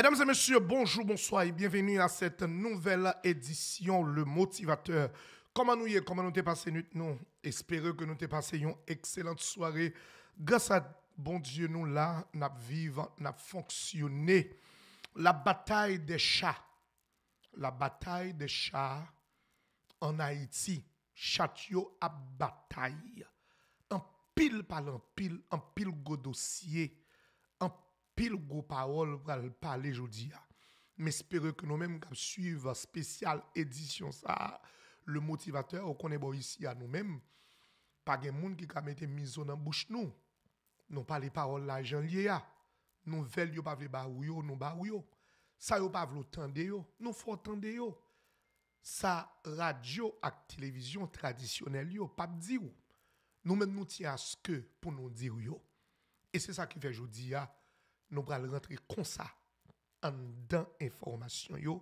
Mesdames et messieurs, bonjour, bonsoir et bienvenue à cette nouvelle édition Le Motivateur. Comment nous y est, comment nous t'es passé nous, nous espérons que nous t'es passé une excellente soirée. Grâce à bon Dieu, nous là, nous vivons, nous fonctionné. La bataille des chats. La bataille des chats en Haïti. Chatio à bataille. En pile par en pile, en pile go dossier pile gros parole pour parler aujourd'hui. Hein. Mais espérons que nous-mêmes, qui suivons spéciale édition, ça, le motivateur, qu'on est bon ici à nous-mêmes, pas de monde qui a mis mise dans la bouche nous. Nous pas les paroles là, j'en lié Nous veillons pas les barouilles, nous barouilles. Ça, yo pas vle tende yo. Nous faut tende yo. Ça, radio et télévision traditionnelle yo, pas p Nous-mêmes, nous, nous tiens à ce que pour nous dire yo. Et c'est ça qui fait aujourd'hui, hein. Nou pral rentre konsa an dan informasyon yo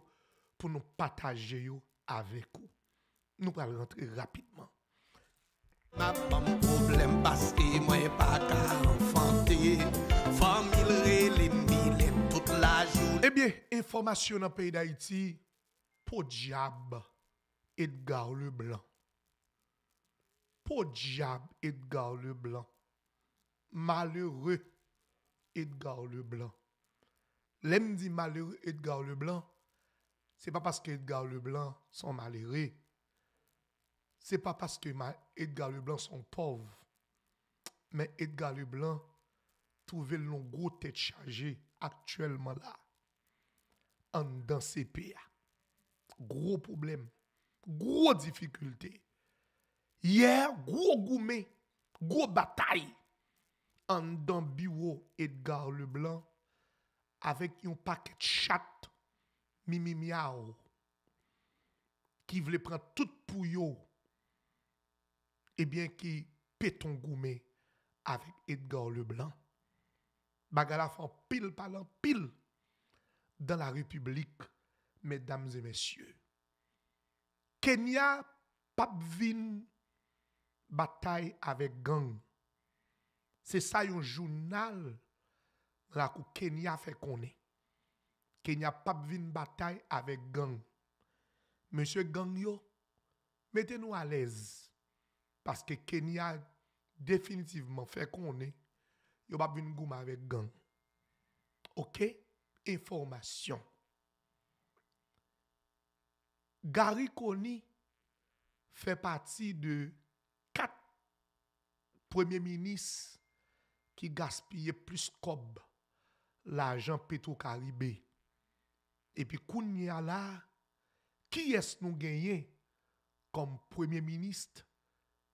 pou nou pataje yo avek ou. Nou pral rentre rapidman. Ebyen, eh informasyon nan peyi da iti, po diyab Edgar Leblanc. Po diyab Edgar Leblanc. Malheureux. Edgar Leblanc. L'aime dit malheureux Edgar Leblanc, c'est pas parce que Edgar Leblanc sont malheureux. C'est pas parce que Edgar Leblanc sont pauvres. Mais Edgar Leblanc trouvait le gros tête chargée actuellement là. En dans CPA. Gros problème. Gros difficulté. Hier, gros gourmet. Gros bataille. an dan biwo Edgar le Blanc, avek yon paket chat, mimimiao, ki vle pran tout pou yo, e bien ki peton goume, avek Edgar le Blanc. Magalafon pil palan, pil, dan la republik, medams e mesyou. Kenya, pap vin, batay avek gang, Se sa yon jounal la kou Kenya fè konè. Kenya pap vin batay avè gang. Mèche gang yo, metè nou alèz. Paske Kenya definitivman fè konè, yo pap vin goum avè gang. Ok, informasyon. Gary Kony fè pati de kat premier minis Ki gaspye plus kob la ajan Petro Karibé. Epi koun ni ala, ki es nou genyen kom premier ministre?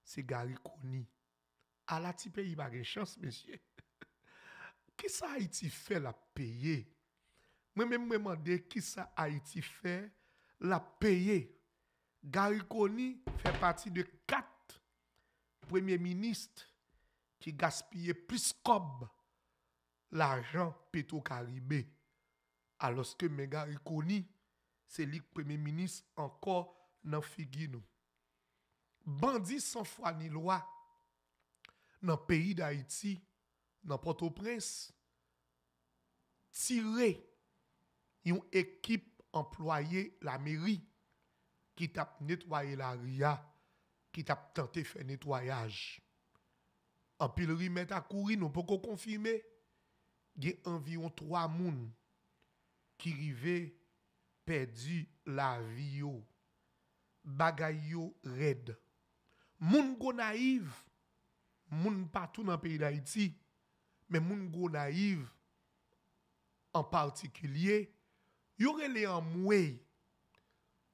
Se Gary Kouni. Ala ti peyi bagen chans, mesye. Ki sa a iti fe la peye? Mwen men mwen mwande ki sa a iti fe la peye. E, Gary Kouni fe pati de kat premier ministre. ki gaspye plis kob l'ajan peto karibè, aloske mèga ikoni selik premè minis anko nan figi nou. Bandi san fwa ni lwa nan peyi d'Haiti, nan Port-au-Prince, tire yon ekip employe la meri, ki tap netwaye la ria, ki tap tante fè netwayaj. an pil ri met akouri nou pou kon konfirme, gen anviyon 3 moun ki rive perdi la riyo, bagay yo red. Moun go naiv, moun patou nan peyi da iti, men moun go naiv, an partikilye, yore le an mwey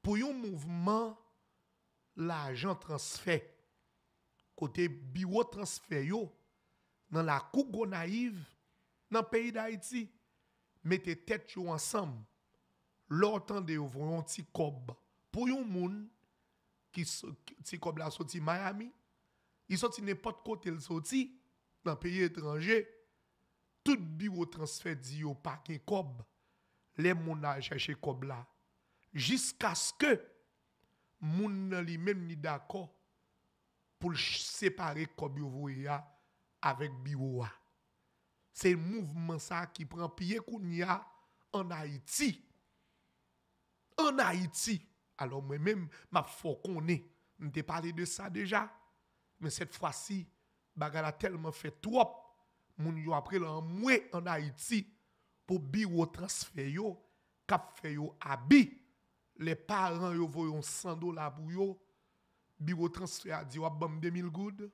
pou yon mouvman la ajan transfè. kote biwo transfer yo nan la kougo naiv nan peyi da iti, mette tet yo ansam, lor tan de yo vron ti kob. Pou yon moun ki ti kob la soti Miami, i soti nepot kote l soti nan peyi etranje, tout biwo transfer di yo pa ki kob, le moun la chache kob la. Jiska sko moun nan li men ni dako, pou separe kob yo voya avek biwo wa. Se mouvman sa ki pran piye koun ya an Aiti. An Aiti! Alo mwen men, ma fokone, n te pale de sa deja, men set fwa si, bagala telman fe twop, moun yo apre lan mwe an Aiti pou biwo transfer yo, kap fe yo abi, le paran yo voyon sando la bou yo, Biro transfer a di wap bam 2000 goud,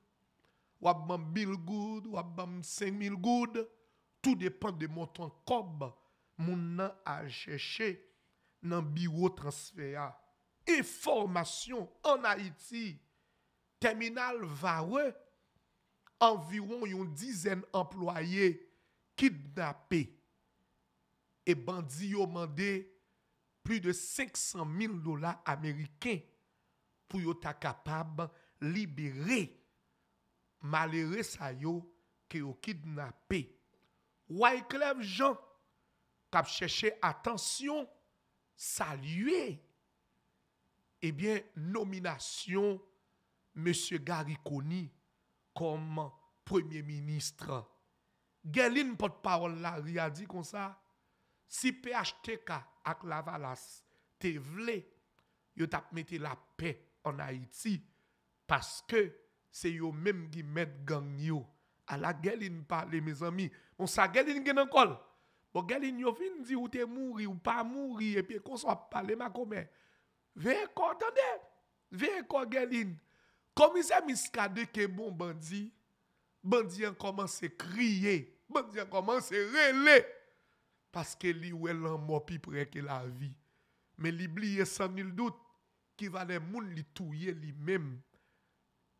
wap bam 1000 goud, wap bam 5000 goud. Tout depan de moton kob moun nan a cheche nan biro transfer a. E formation an Haiti, terminal vare, environ yon dizen employe kidnap e bandi yo mande plus de 500 000 dola Amerikey. pou yo ta kapab libere malere sa yo ki yo kidnapè. Waj klev jan, kap chèche atensyon, salye, ebyen nominasyon M. Garikoni kom Premier Ministre. Gèlin pot parol la, ri a di kon sa, si pHTK ak la valas te vle, yo tap mette la pep en Haïti parce que c'est eux-mêmes qui mettent gang yo. À la gueule, parler mes amis. On sa gueule, gen encore. Bon, gueule, ils vin dit ou t'es mouri ou pas mouri, et puis qu'on soit parlé, ma commère. Veillez quoi, attendez. Veillez quoi, gueule. Commissaire Miskade, qui est bon bandit, bandit a commencé à crier, bandit a commencé à Parce que lui, ou elle en mort plus près que la vie. Mais l'oublier sans nul doute. ki valè moun li touye li mèm.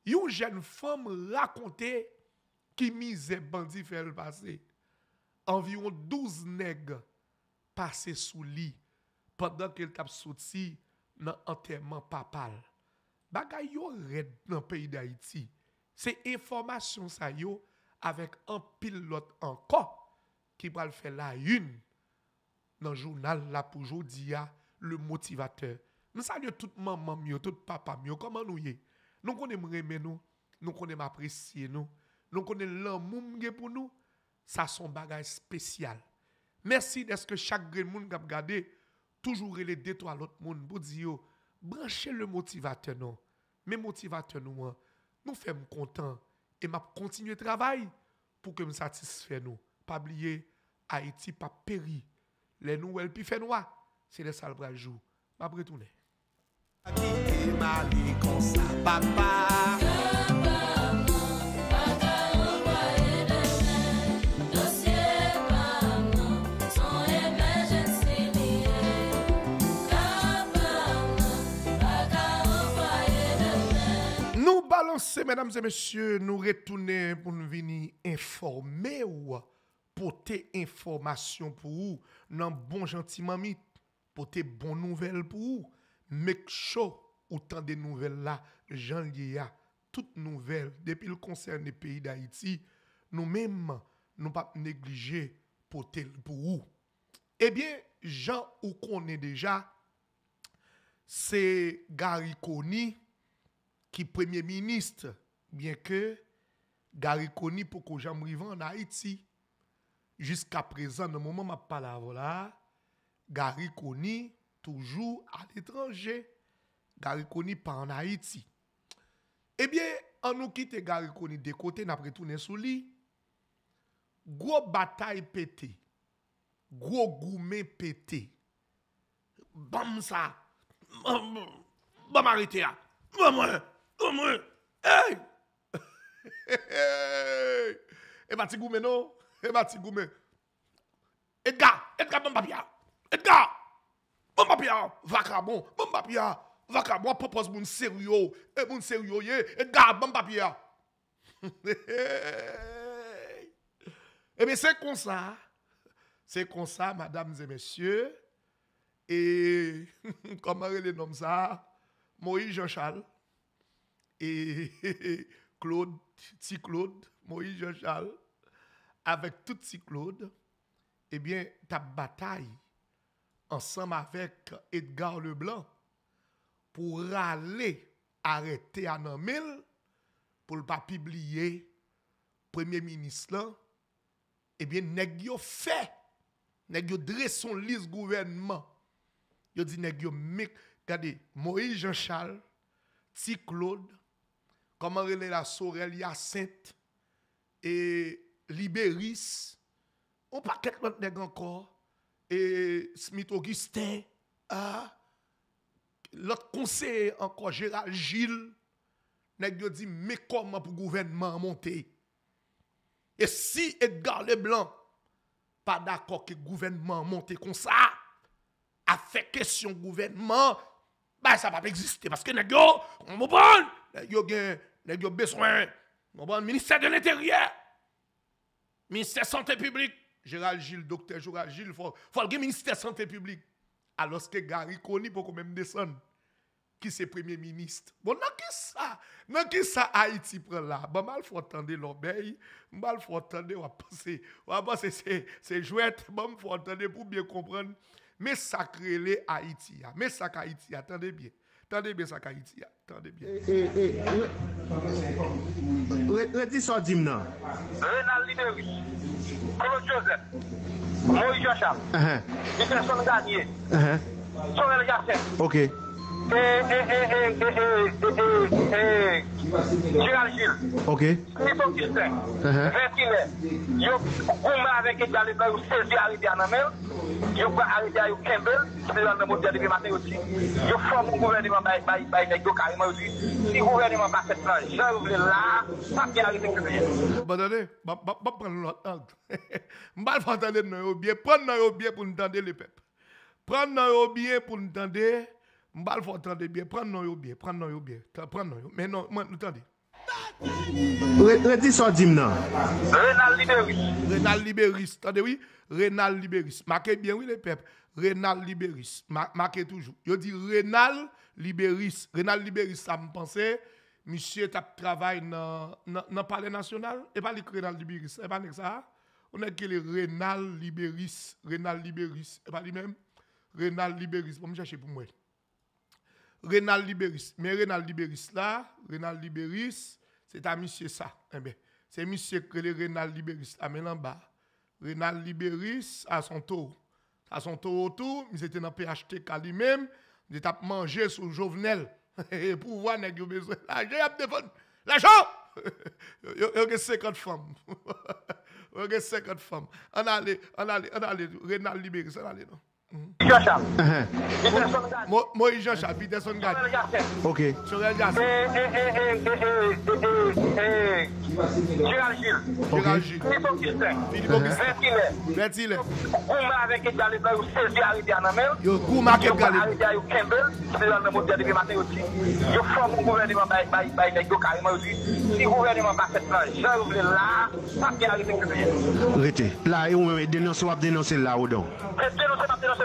Yon jen fòm lakonte ki mi zè bandi fèl pase. Anvyon douz neg pase sou li padan ke l tap soti nan anterman papal. Bagay yon red nan peyi d'Haïti. Se informasyon sa yon avèk an pil lot anko ki pral fè la yun nan jounal la poujou diya le motivatèr Nous saluons tout maman, tout papa, comment nous y Nous connaissons aimer nous, nous connaissons apprécier nous, nous connaissons l'amour pour nous. Ça, son bagage spécial. Merci ce que chaque grand monde a regardé, toujours les détour à l'autre monde pour dire, branchez le motivateur non. Mais motivateur nous, hein. nous faisons content et m'a de travailler pour que nous satisfions. nous. Pas oublier, Haïti pas péri. Les nouvelles puis fait noir, c'est les salbres jour. M'a retourner. Nou balanse, mèdames et mèsyè, nou retounè pou nou vini informè ou pou te informasyon pou ou. Nan bon jantiman mi pou te bon nouvel pou ou. make sure autant des nouvelles là, j'en lié toutes nouvelles depuis le concert des pays d'Haïti, nous-mêmes nous pas négliger pour tel pour où. Eh bien, Jean ou est déjà c'est Gary qui premier ministre bien que Gary pour que j'en en Haïti. Jusqu'à présent, le moment où je parle, voilà, Gary Toujou al etranje garikoni pa anayiti. Ebyen, eh an nou kite garikoni de kote napre tou nesou li, gwo batay pete, gwo gume pete. Bam sa, bam arite eh, non? eh, ya. Bamwe, bamwe, ey! Ey! Ebat si gume nou, ebat si gume. Edga, edga bambabia, edga! bon papia, vacabon, bon papia, vacabon, propose moun sérieux, et eh, moun sérieux, et eh, garde bon papia. Eh bien, c'est comme ça. C'est comme ça, mesdames et messieurs. Et comment les nomme ça Moïse Jean-Charles. Et Claude, petit Claude, Moïse Jean-Charles. Avec tout petit Claude. Eh bien, ta bataille ansanm avek Edgar Leblanc, pou rale arete anan mil, pou l pa pibliye premier minis lan, ebyen eh neg yo fe, neg yo dre son lis gouvenman, yo di neg yo mik, gade, Moïse Jean-Charles, T. Claude, Kamarele Lasorel, Yacet, e Liberis, ou pa ketman neg ankor, Et Smith Augustin a, l'ot konsey anko Gérald Gilles, nèk yo di mèkoman pou gouvernement a monté. Et si Edgar Leblanc pa d'akor ki gouvernement a monté kon sa, a fè kèsyon gouvernement, bay sa pa pè existé. Paskè nèk yo, mou bon, nèk yo gen, nèk yo beswen, mou bon, Ministère de l'Intérieur, Ministère Santé Publique, Gérald Gilles, docteur Gérald Gilles, il faut le ministère de la Santé publique. Alors que Gary Kony, pour même descende, Qui c'est premier ministre? Bon, non, qui ça? Non, qui ça Haïti prend là? Bon, mal faut attendre l'obéi, mal faut attendre, on va passer, on va c'est c'est bon, faut attendre pour bien comprendre. Mais sacré les Haïti, hein. mais ça Haïti, attendez bien. Tande biye sakay iti ya Tande biye eh, eh, eh, E, e, e We, we di so jim nan Renan Lidewit Kolo Jose Mouy Joshua Ehe Mite son Ganyi Ehe Son Elegasyen Ok Disi, disi, disi, disi, disi, jiral jil. Ok. Sipon kiste, versi le. Yo kouman reke jale ba yo sezi ari dia nan men, yo ari dia yo kembel, se man nan mou jade bi mate yo ti. Yo fom mou mwen di wan bayi, bayi, bayi, do ka yi mou di. Si mwen di wan base tra, jare ou le la, papye ari ti kiveye. Badade, bap, bap, bap, pran nou an. Mba fantele nou yobie, pran nou yobie pou ntande le pep. Pran nou yobie pou ntande le pep. M'bal faut entendre bien, prendre nous bien, prendre nous bien, prendre nous. Mais non, moi, attendez. Redis ça, dim non. Renal Libéris. Renal Libéris, attendez, oui. Renal Libéris. Marquez bien, oui, les peuples. Renal Libéris. Marquez toujours. Je dis Renal Libéris. Renal Libéris, ça me pensait. Monsieur tap travaille dans le palais national. Et pas le Renal Libéris. Et pas ça. On a que le Renal Libéris. Renal Libéris. Et pas lui-même. Renal Libéris. pour me chercher pour moi. Renal Libéris. Mais Renal Libéris là, Renal Libéris, c'est à monsieur ça. Eh bien, c'est monsieur que le Renal Libéris là, mais bas. Renal Libéris à son tour. À son tour autour, il était dans PHTK lui-même, il était mangé sous Jovenel. pour voir, il a besoin là, il a L'argent! Il y a 50 femmes. Il y a 50 femmes. On allait, on allait, on allait, Renal Libéris, on allait, non? Josa Moji Josa, Peterson Gad Chorel Jase Chiral Jil Pidibokistre Vetile Kouma veke jale gwa yu sezi ari diya nanmel Kouma kem gale Ari diya yu kembel Yu fwa mou mou vè diwa bayi bayi bayi Doka yu mou yu di Si mou vè diwa bayi bayi bayi Jou vè la La yu mè denon se wap denon se la ou don Denon se la denon se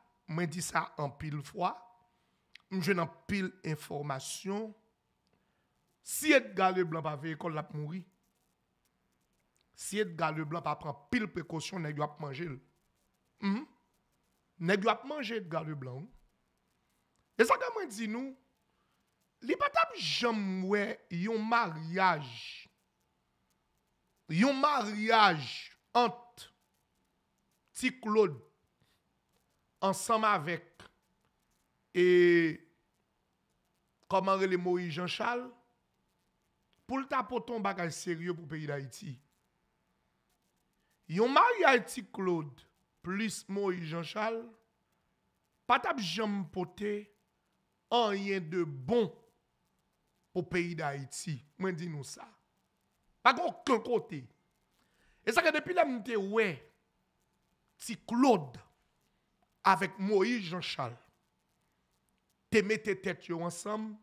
mwen di sa an pil fwa, mwen jen an pil informasyon, si et gale blan pa ve ekol la pou moun ri, si et gale blan pa pran pil pekosyon, ne gwa pou manje l. Ne gwa pou manje et gale blan. E sa ka mwen di nou, li patap jom mwen yon mariage, yon mariage ant ti klod ansanm avèk, e, komanre le mou yi jan chal, pou lta poton bakal seryo pou peyi da iti. Yon mou yi a iti, Claude, plis mou yi jan chal, pat ap jom potè, an yen de bon pou peyi da iti. Mwen di nou sa. Bak wakon kote. E sa ke depi la moutè, wè, ti Claude, avec Moïse Jean-Charles. Te mettez tête ensemble.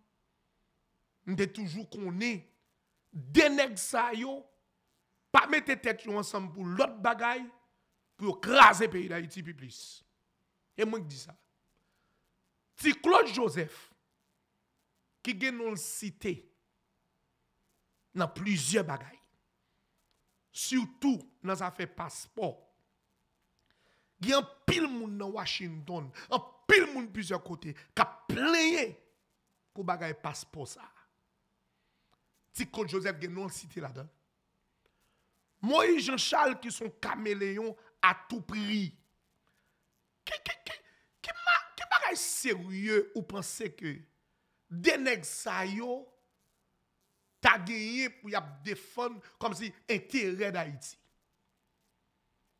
Nous toujours connu. Deneg sa yo. Pas mettre tête ensemble pour l'autre bagaille. Pour craser pays d'Haïti plus. Et moi qui dis ça. Si Claude Joseph, qui a cité dans plusieurs bagailles, surtout dans affaires passeport, Gye an pil moun nan Washington, an pil moun pizyo kote, ka pleye pou bagay paspo sa. Tikon Joseph gen nou an siti la dan. Moi jen chal ki son kameleyon a tou pri. Ki bagay serye ou pense ke deneg sa yo, ta geye pou yap defon kom si entere da iti.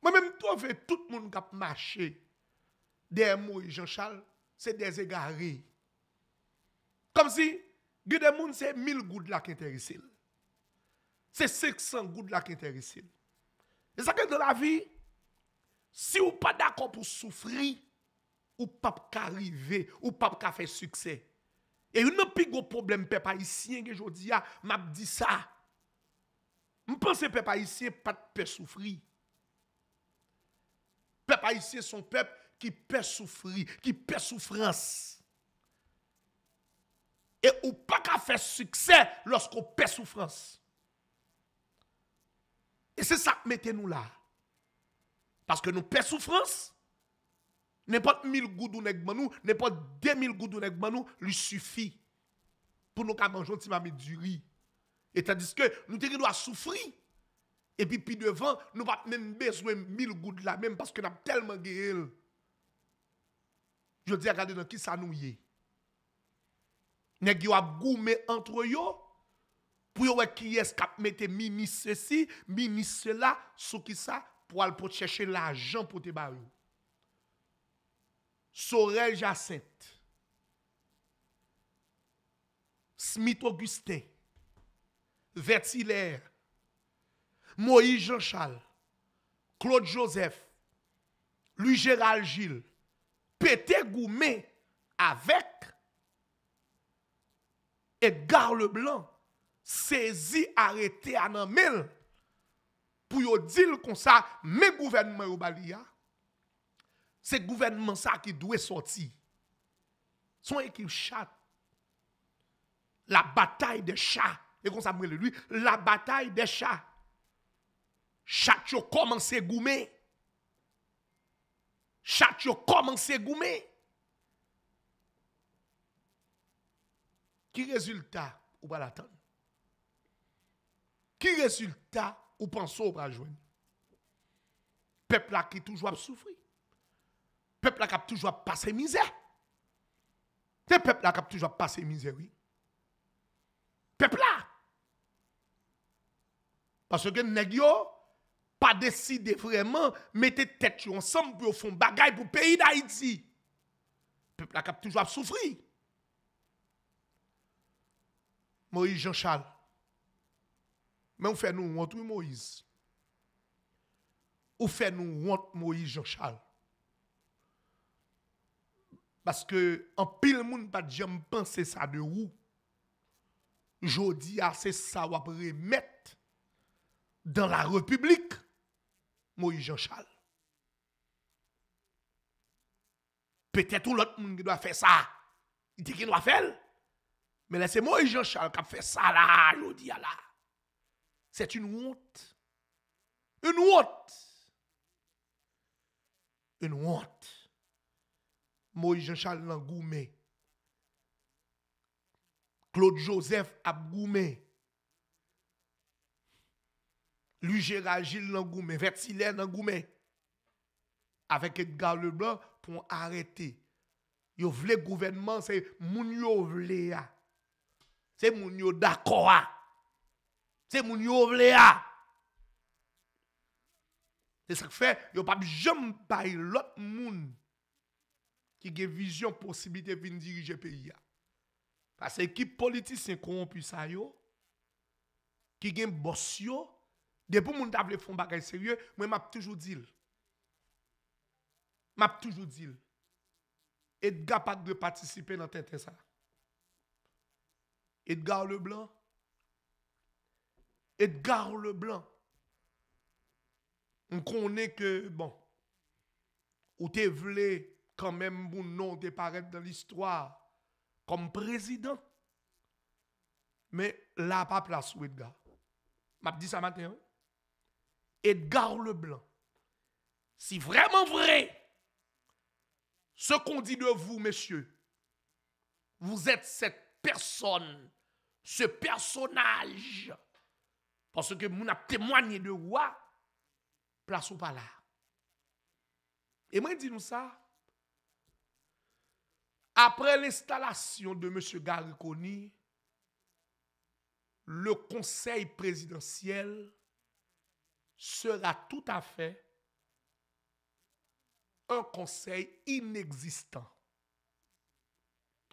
Mwen men mwen to ve tout moun kap mache dey mo yon chal se dezegare. Kom si, gwen de moun se mil goud la kenterisil. Se seksan goud la kenterisil. E sakè de la vi, si ou pa dakon pou soufri, ou pa pa ka rive, ou pa pa ka fe sukse. E yon mwen pi gwo problem pe pa isyen ge jodi ya, mwen ap di sa. Mwen pense pe pa isyen pat pe soufri. peuple ici, son peuple qui peut souffrir, qui peut souffrance. Et ou pas qu'à faire succès lorsqu'on paie souffrance. Et c'est ça que mettez nous là. Parce que nous paie souffrance. N'importe 1000 goudou nèg nous, n'importe 2000 goudou nèg nous, lui suffit pour nous manger un petit mamie du riz. Et tandis que nous devons souffrir et puis, puis devant, nous pas même besoin de 1000 gouttes là, même parce que nous avons tellement de Je dis, regardez dans qui ça nous est. Nous avons entre yo pour voir qui est a mette ministre ceci, ministre cela, sous qui ça pour aller pour chercher l'argent pour te barrer. Sorel Jacinthe. Smith Augustin. Vertilaire. Moïse Jean Charles, Claude Joseph, Louis Gérald Gilles, Pété Goumet, avec, Edgar Leblanc, saisi, arete Anamil, pou yo dil kon sa, me gouvenmen yo bali ya, se gouvenmen sa ki dwe sorti, son ekil chat, la batay de chat, ekon sa mweli luy, la batay de chat, Chak yo koman se goume. Chak yo koman se goume. Ki rezultat ou wala tan? Ki rezultat ou panso wala jwen? Pepl la ki toujwa p soufri. Pepl la kap toujwa pase mizè. Te pepl la kap toujwa pase mizè, oui. Pepl la. Baso gen neg yo. Pepl la. pas décider vraiment mettre tête ensemble pour faire bagaille pour le pays d'Haïti. Le peuple a toujours souffert. Moïse Jean-Charles. Mais on fait nous honte, Moïse. On fait nous honte, Moïse Jean-Charles. Parce que, en pile, monde pas jamais penser ça de où. Jodi, ah, c'est ça va remettre dans la République. Moïse Jean-Charles. Peut-être tout l'autre monde qui doit faire ça. Il dit qu'il doit faire. Mais là, c'est Moïse Jean-Charles qui a fait ça là, dis ah, là. C'est une honte. Une honte. Une honte. Moïse Jean-Charles l'a Claude Joseph a goumé. Lujera jil nan goumen, vertile nan goumen. Afek e gavle blan pou an arete. Yo vle gouvenman se moun yo vle ya. Se moun yo dakowa. Se moun yo vle ya. Se sak fe, yo pap jom pay lot moun ki gen vizyon posibite fin dirije pe ya. Fase ki politis se konpisa yo, ki gen bosi yo, De pou moun tab le fon bagay serye, mwen map toujou dil. Map toujou dil. Edga pak de patisipe nan ten ten sa. Edga ou le blan. Edga ou le blan. Mwen konen ke, bon, ou te vle, kan men moun non te parel dan l'histoire, kom prezident, men la pa plas ou edga. Map di sa maten an. Edgar Leblanc, si vraiment vrai ce qu'on dit de vous, messieurs, vous êtes cette personne, ce personnage, parce que vous avez témoigné de roi, place ou pas là. Et moi, dis-nous ça. Après l'installation de M. Gariconi, le conseil présidentiel sera tout à fait un conseil inexistant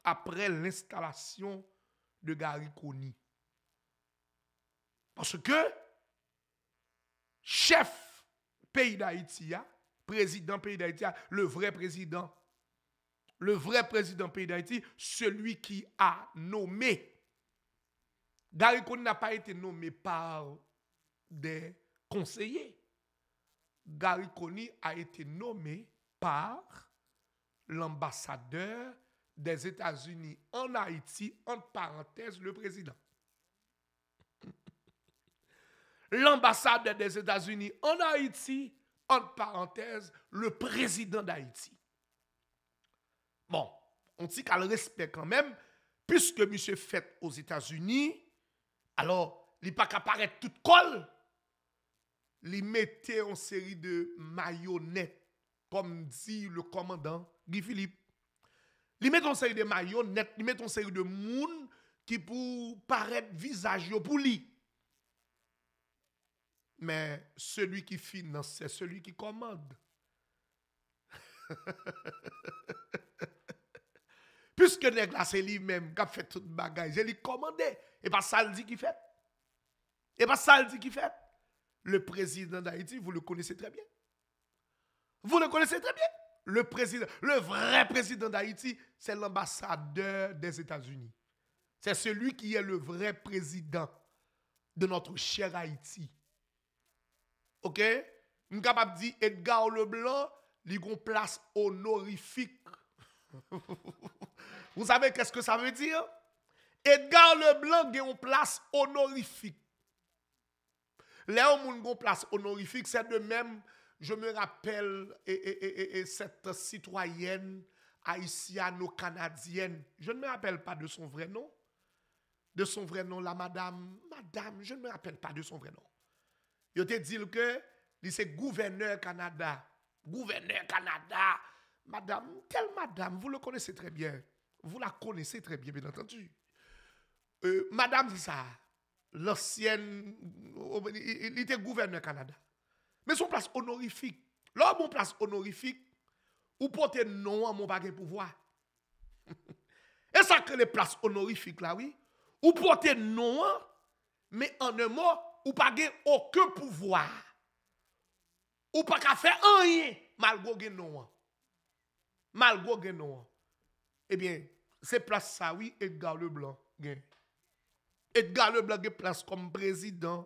après l'installation de Gariconi. Parce que chef pays d'Haïti, hein, président pays d'Haïti, hein, le vrai président, le vrai président pays d'Haïti, celui qui a nommé. Kony n'a pas été nommé par des conseiller. Conny a été nommé par l'ambassadeur des États-Unis en Haïti, entre parenthèses, le président. l'ambassadeur des États-Unis en Haïti, entre parenthèses, le président d'Haïti. Bon, on dit qu'à le respect quand même, puisque monsieur fait aux États-Unis, alors il n'est pas qu'à paraître toute colle li mettait en série de marionnettes, comme dit le commandant Guy Philippe. Li met en série de marionnettes, li mette en série de moun qui pour paraître visage pour lui. Mais celui qui finance, c'est celui qui commande. Puisque les c'est lui-même qui a fait toute bagage. c'est lui commandé et pas ça dit qui fait. Et pas ça dit qui fait le président d'Haïti, vous le connaissez très bien. Vous le connaissez très bien. Le, président, le vrai président d'Haïti, c'est l'ambassadeur des États-Unis. C'est celui qui est le vrai président de notre cher Haïti. OK Nous capable dire Edgar Leblanc, il a une place honorifique. Vous savez qu'est-ce que ça veut dire Edgar Leblanc a une place honorifique. Là où place honorifique, c'est de même, je me rappelle et, cette citoyenne haïtiano-canadienne, je ne me rappelle pas de son vrai nom, de son vrai nom, la madame, madame, je ne me rappelle pas de son vrai nom. Il te dit que c'est gouverneur Canada, gouverneur Canada, madame, telle madame, vous le connaissez très bien, vous la connaissez très bien, bien entendu. Euh, madame dit ça, L'osyen, il ite gouverneur Kanada. Men son plas honorifik. Lò moun plas honorifik, ou pote non an moun page pouvoi. E sa ke le plas honorifik la, oui? Ou pote non an, men anè mò, ou page auke pouvoi. Ou pa ka fe an yè, malgo gen non an. Malgo gen non an. Ebyen, eh se plas sa, oui, e gaw le blan, gen. Edgar Leblanc est place comme président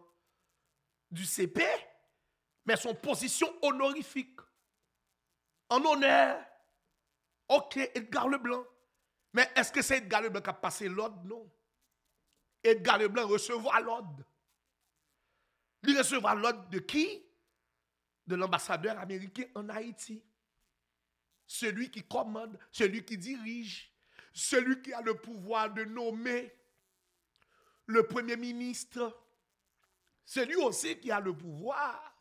du CP, mais son position honorifique, en honneur. Ok, Edgar Leblanc. Mais est-ce que c'est Edgar Leblanc qui a passé l'ordre Non. Edgar Leblanc recevra l'ordre. Il recevra l'ordre de qui De l'ambassadeur américain en Haïti. Celui qui commande, celui qui dirige, celui qui a le pouvoir de nommer le Premier ministre, c'est lui aussi qui a le pouvoir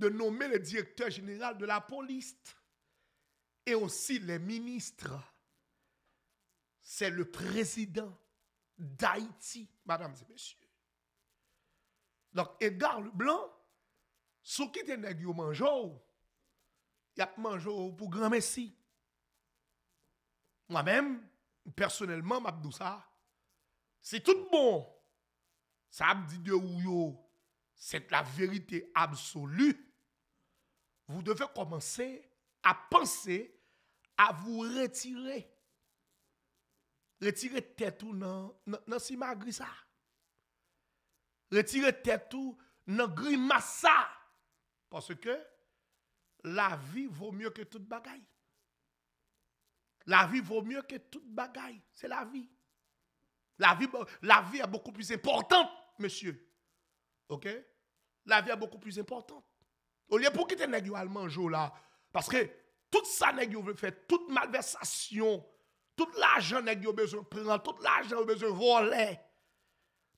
de nommer le directeur général de la police et aussi les ministres. C'est le président d'Haïti, mesdames et messieurs. Donc, Edgar Leblanc, ce qui est nèg yo il y a mangé pour grand messie. Moi-même, personnellement, m'a ça. C'est tout bon. Ça me dit de ou C'est la vérité absolue. Vous devez commencer à penser à vous retirer. Retirer tête ou non, non, si ça. Retirer tête ou non, ça. Parce que la vie vaut mieux que toute bagaille. La vie vaut mieux que toute bagaille. C'est la vie. La vie, est beaucoup plus importante, monsieur. OK La vie est beaucoup plus importante. Au lieu pour quitter nèg allemand jour là parce que tout ça nèg veut faire toute malversation, tout l'argent nèg besoin prendre, tout l'argent besoin voler.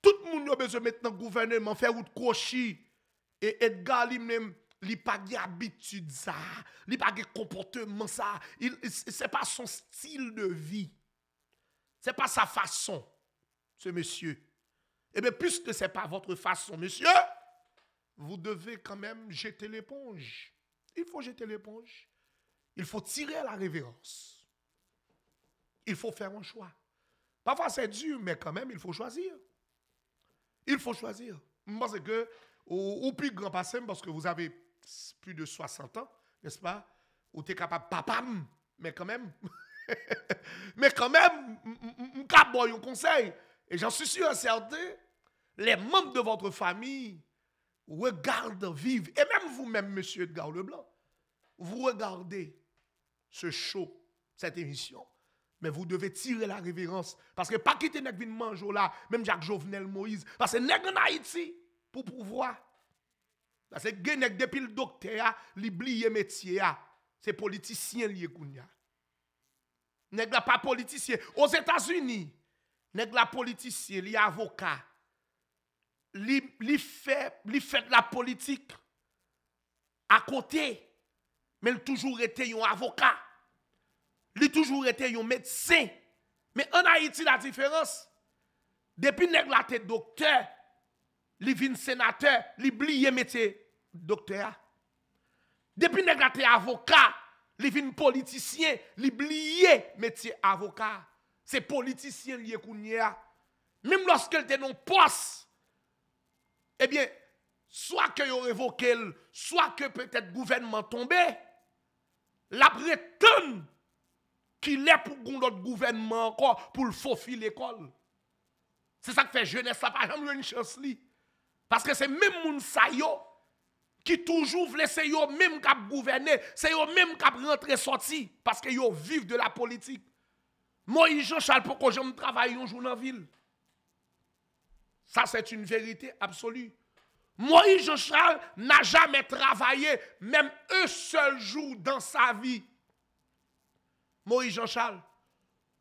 Tout le monde a besoin maintenant gouvernement faire route crochi. et Edgar lui-même il pas d'habitude ça, il pas comportement ça, il c'est pas son style de vie. Ce n'est pas sa façon ce monsieur. Et bien, puisque ce n'est pas votre façon, monsieur, vous devez quand même jeter l'éponge. Il faut jeter l'éponge. Il faut tirer la révérence. Il faut faire un choix. Parfois, c'est dur, mais quand même, il faut choisir. Il faut choisir. Parce que, au, plus grand passé, parce que vous avez plus de 60 ans, n'est-ce pas? Ou tu es capable, papam, mais quand même, mais quand même, un conseil. Et j'en suis sûr certain, les membres de votre famille regardent, vivre, et même vous-même, monsieur Edgar Leblanc, vous regardez ce show, cette émission, mais vous devez tirer la révérence. Parce que pas quitter Nègre manger là, même Jacques Jovenel Moïse, parce que Nègre en Haïti, pour pouvoir. Parce que Nègre, depuis le docteur, l'oublié métier, c'est politicien lié Kounia. Nègre pas politicien. Aux États-Unis, Nèk la politisye, li avokat, li fèd la politik akote, men toujou rete yon avokat, li toujou rete yon medsè. Men anayeti la diferans, depi nèk la te doktè, li vin senatè, li bliye medsè doktè, depi nèk la te avokat, li vin politisye, li bliye medsè avokat. politiciens politicien lié Kounia. Même lorsqu'elle était non poste, eh bien, soit que ont révoqué, soit que peut-être gouvernement tombé, la prétend qu'il est pour notre gouvernement encore, pour le faufiler l'école. C'est ça que fait jeunesse, ça n'a jamais une chance. Parce que c'est même moun qui toujours voulait, c'est même qui gouverner, c'est eux même qui rentrer sorti, parce que yo vivent de la politique. Moïse Jean-Charles, pourquoi je travaille un jour dans la ville Ça, c'est une vérité absolue. Moïse Jean-Charles n'a jamais travaillé, même un seul jour dans sa vie. Moïse Jean-Charles,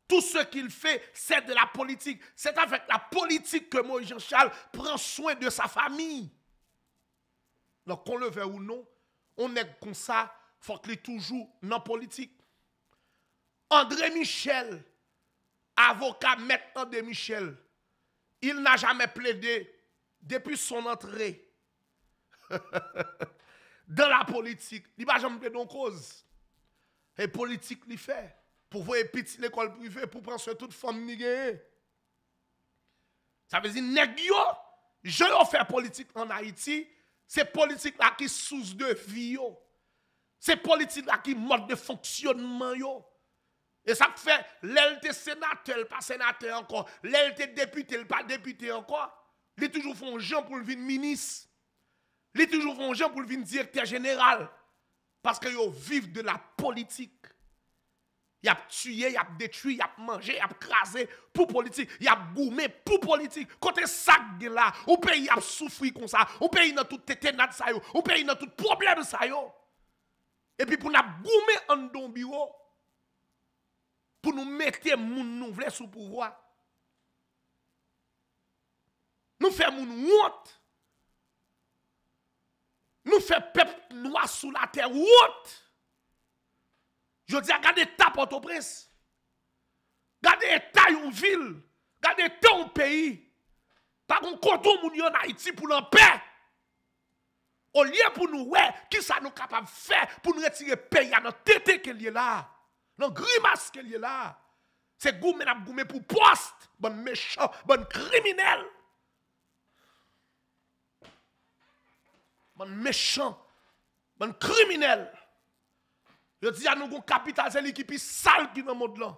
tout ce qu'il fait, c'est de la politique. C'est avec la politique que Moïse Jean-Charles prend soin de sa famille. Donc, qu'on le veuille ou non, on est comme ça, il faut qu'il est toujours dans la politique. André Michel, avocat maintenant de Michel, il n'a jamais plaidé depuis son entrée dans la politique. Il n'a jamais plaidé en cause. Et politique, il fait. Pour voir petite l'école privée, pour prendre sur toute femme nigée. Ça veut dire, nèg je je fait politique en Haïti, c'est politique là qui sous de vie C'est politique là qui mode de fonctionnement yo. Et ça fait, l'ELT sénateur, pas sénateur encore. L'ELT député, pas député encore. Il toujours font gens pour le vin ministre. Il toujours font gens pour le venir directeur général. Parce qu'ils vivent de la politique. Y a tué, y a détruit, y a mangé, y a crasé pour politique. Y a gourmé pour politique. Côté ça là, ou pays a souffri comme ça. Au pays dans tout téténat ça yo. Ou pays tout problème ça yo. Et puis pour nous goumer en don bureau. pou nou mette moun nou vle sou pou vwa. Nou fe moun wot. Nou fe pep nou asou la ten wot. Jodi a gade ta potobres. Gade eta yon vil. Gade te yon peyi. Pag yon koton moun yon Haiti pou l'anpe. O liye pou nou we, ki sa nou kapab fe pou nou retire peyi anote te ke liye la. non grimace qu'elle est là. C'est goumé n'a goumé pour poste, bon méchant, bon criminel. Bon méchant, bon criminel. Je dis à nous qu'on capital c'est sale qui dans le monde là.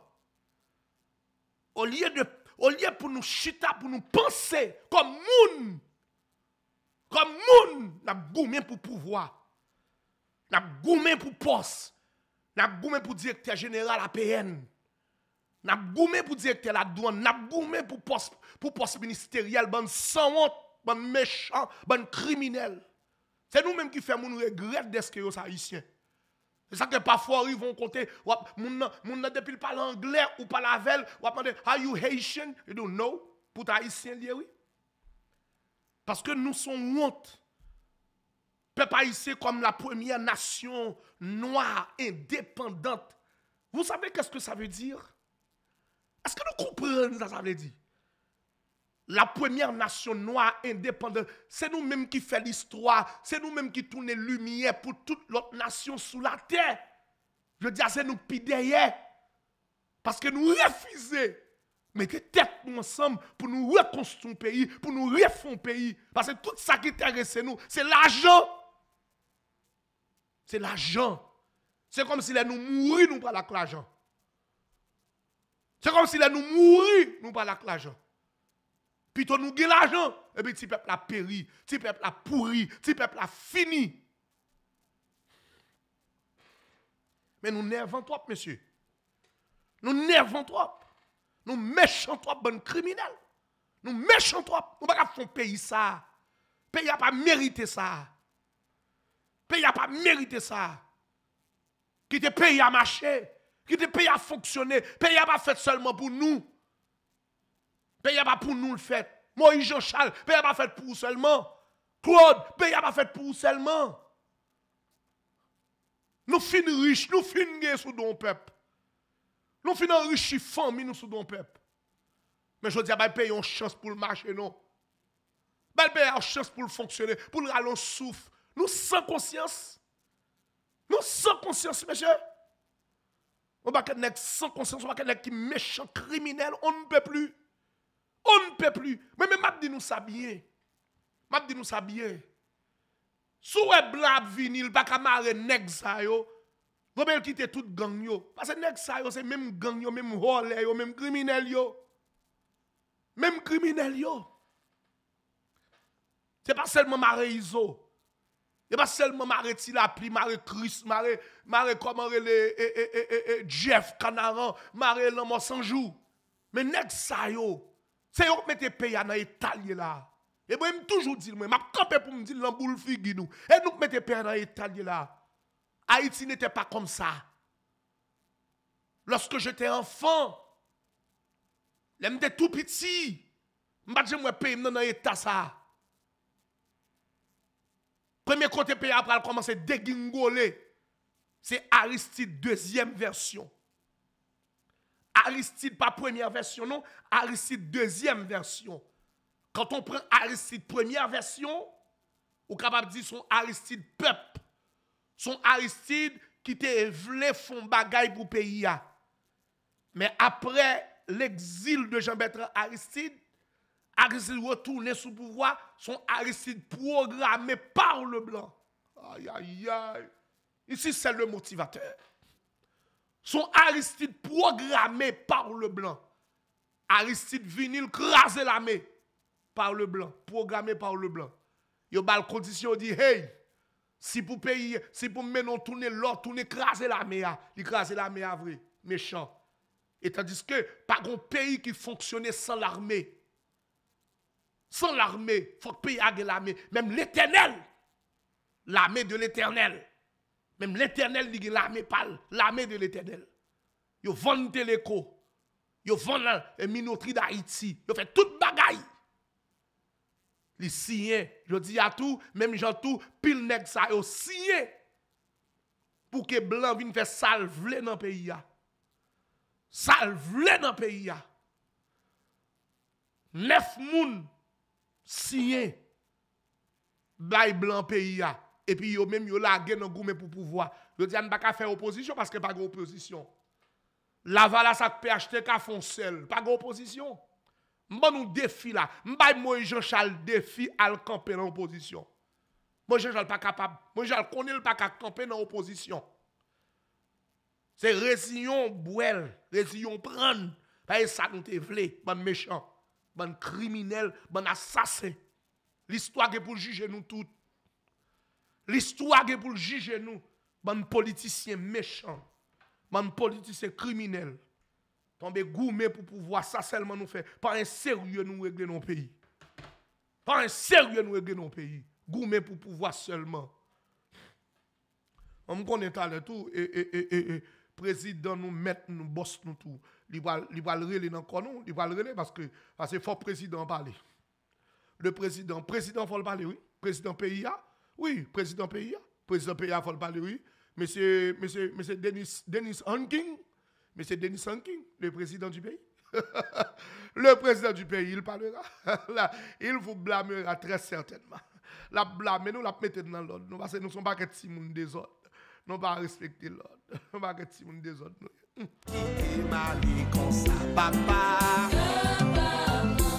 Au lieu de au lieu pour nous chuter, pour nous penser comme moun comme moun n'a goumé pour pouvoir. N'a goumé pour poste. N'a goumé pour directeur général APN. N'a goumé pour directeur la douane. N'a goumé pour poste, pour poste ministériel. sans honte, bon méchant, bon criminel. C'est nous-mêmes qui faisons nous regretter de ce que nous haïtiens. C'est ça que parfois ils vont compter. Moun ne depuis pas l'anglais ou pas la velle, ou de Are you Haitian? You don't know. Pour haïtien, oui. Parce que nous sommes honte pas ici comme la première nation noire indépendante. Vous savez qu'est-ce que ça veut dire Est-ce que nous comprenons ce que ça veut dire la première nation noire indépendante, c'est nous-mêmes qui fait l'histoire, c'est nous-mêmes qui tournons lumière pour toute l'autre nation sous la terre. Je dis, c'est nous pidéier. Parce que nous refusons mettre tête nous ensemble pour nous reconstruire un pays, pour nous refaire pays. Parce que tout ça qui intéresse nous, c'est l'argent. C'est l'argent. C'est comme si est nous mourir, nous avec l'argent. C'est comme si est nous mourir, nous avec l'argent. Plutôt nous gagnons l'argent. Et eh puis, petit peuple a péri, petit peuple a pourri, petit peuple a fini. Mais nous nervons trop, monsieur. Nous nervons trop. Nous méchants trop, bonnes criminels. Nous méchants trop. Nous ne pouvons pas faire pays ça. Le pays n'a pas mérité ça pays n'a pas mérité ça. Qui te paye à marcher, qui te paye à fonctionner, pays n'a pas fait seulement pour nous. Pays n'a pas pour nous le fait. Moïse Jean-Charles, pays n'a pas fait pour nous seulement. Claude, pays n'a pas fait pour nous seulement. Nous finissons riches, nous finissons sous don peuple. Nous finissons riches, famille, nous sous don peuple. Mais je dis, bah, pays une chance pour le marché, non. Bah, pays une chance pour le fonctionner, pour le en souffle, nous sans conscience. Nous sans conscience, monsieur. On va être sans conscience, on va pas qui méchant, criminel, on ne peut plus. On ne peut plus. Mais même m'a dit nous ça bien. M'a dit nous ça bien. Sou e blab vinil, pas pas nek sa yo, Robert quitter tout gang yo. Parce que nek sa yo, c'est même gang même voleur yo, même criminel yo. Même criminel yo. C'est pas seulement mare Iso. Il a pas seulement maré Tilapli, maré Chris, maré, maré comment les eh, eh, eh, Jeff Canaran, maré l'amour sans jour. Mais next ça yo, c'est yo mettez pays dans Italie là. Et moi me toujours dit, moi, m'a campé pour me dire l'amboule figue nous. Et nous mettez pays dans Italie là. Haïti n'était pas comme ça. Lorsque j'étais enfant, j'étais tout petit, m'a dit paye pays dans état ça. Premier côté pays après commencer commencé à dégingoler. C'est Aristide deuxième version. Aristide pas première version, non. Aristide deuxième version. Quand on prend Aristide première version, on est capable de dire son Aristide peuple. Son Aristide qui te voulait font bagaille pour pays. Mais après l'exil de Jean-Bertrand Aristide, Aristide retourne sous pouvoir, son Aristide programmé par le blanc. Aïe, aïe, aïe. Ici, c'est le motivateur. Son Aristide programmé par le blanc. Aristide vinyle craser l'armée par le blanc, programmé par le blanc. Yo bal condition dit hey, si pour payer, si pour menon tourner l'or, tourner craser l'armée, ah, il craser l'armée ah, méchant. Et tandis que pas un pays qui fonctionnait sans l'armée. San l'armè, fòk pey agè l'armè. Mèm l'éternel. L'armè de l'éternel. Mèm l'éternel ligè l'armè pal. L'armè de l'éternel. Yo vòn telèko. Yo vòn lè eh, minotri da Iti. Yo fè tout bagay. Li siye. Yo di atou, mèm jatou, pil neg sa. Yo siye. Pou ke blan vin fè sal vle nan pey ya. Sal vle nan pey ya. Nef moun. Siye, bay blan peyi ya, epi yo menm yo la gen an goume pou pouvoa. Yo diyan baka fe oposisyon, paske pa ge oposisyon. Lavala sakpe achete ka fon sel, pa ge oposisyon. Mban nou defi la, mbay mwen jen chal defi al kampe nan oposisyon. Mwen jen chal pa kapab, mwen jen chal konil pa ka kampe nan oposisyon. Se resiyon bwel, resiyon pran, paye sa nou te vle, mban mechant. ban criminel, ban assassin. L'histoire est pour juger nous tous. L'histoire est pour juger nous, ban politicien méchant, ban politicien criminel. Tomber gourmet pour pouvoir, ça seulement nous faire. Pas un sérieux nous régler nos pays. Pas un sérieux nous régler nos pays. Gourmet pour pouvoir seulement. On me connaît tout et, et, et, et président nous mettre nous boss nous tout il va il va le dans corps nous il va le parce que parce fort président parler le président président faut le parler oui président pays oui président pays président pays faut le parler oui monsieur monsieur monsieur Denis Denis Hanking monsieur Denis Hanking le président du pays le président du pays il parlera il vous blâmera très certainement la blâme nous la mettre dans l'ordre nous parce que nous sommes pas que des autres non pas respecter l'ordre. On va être monde des autres.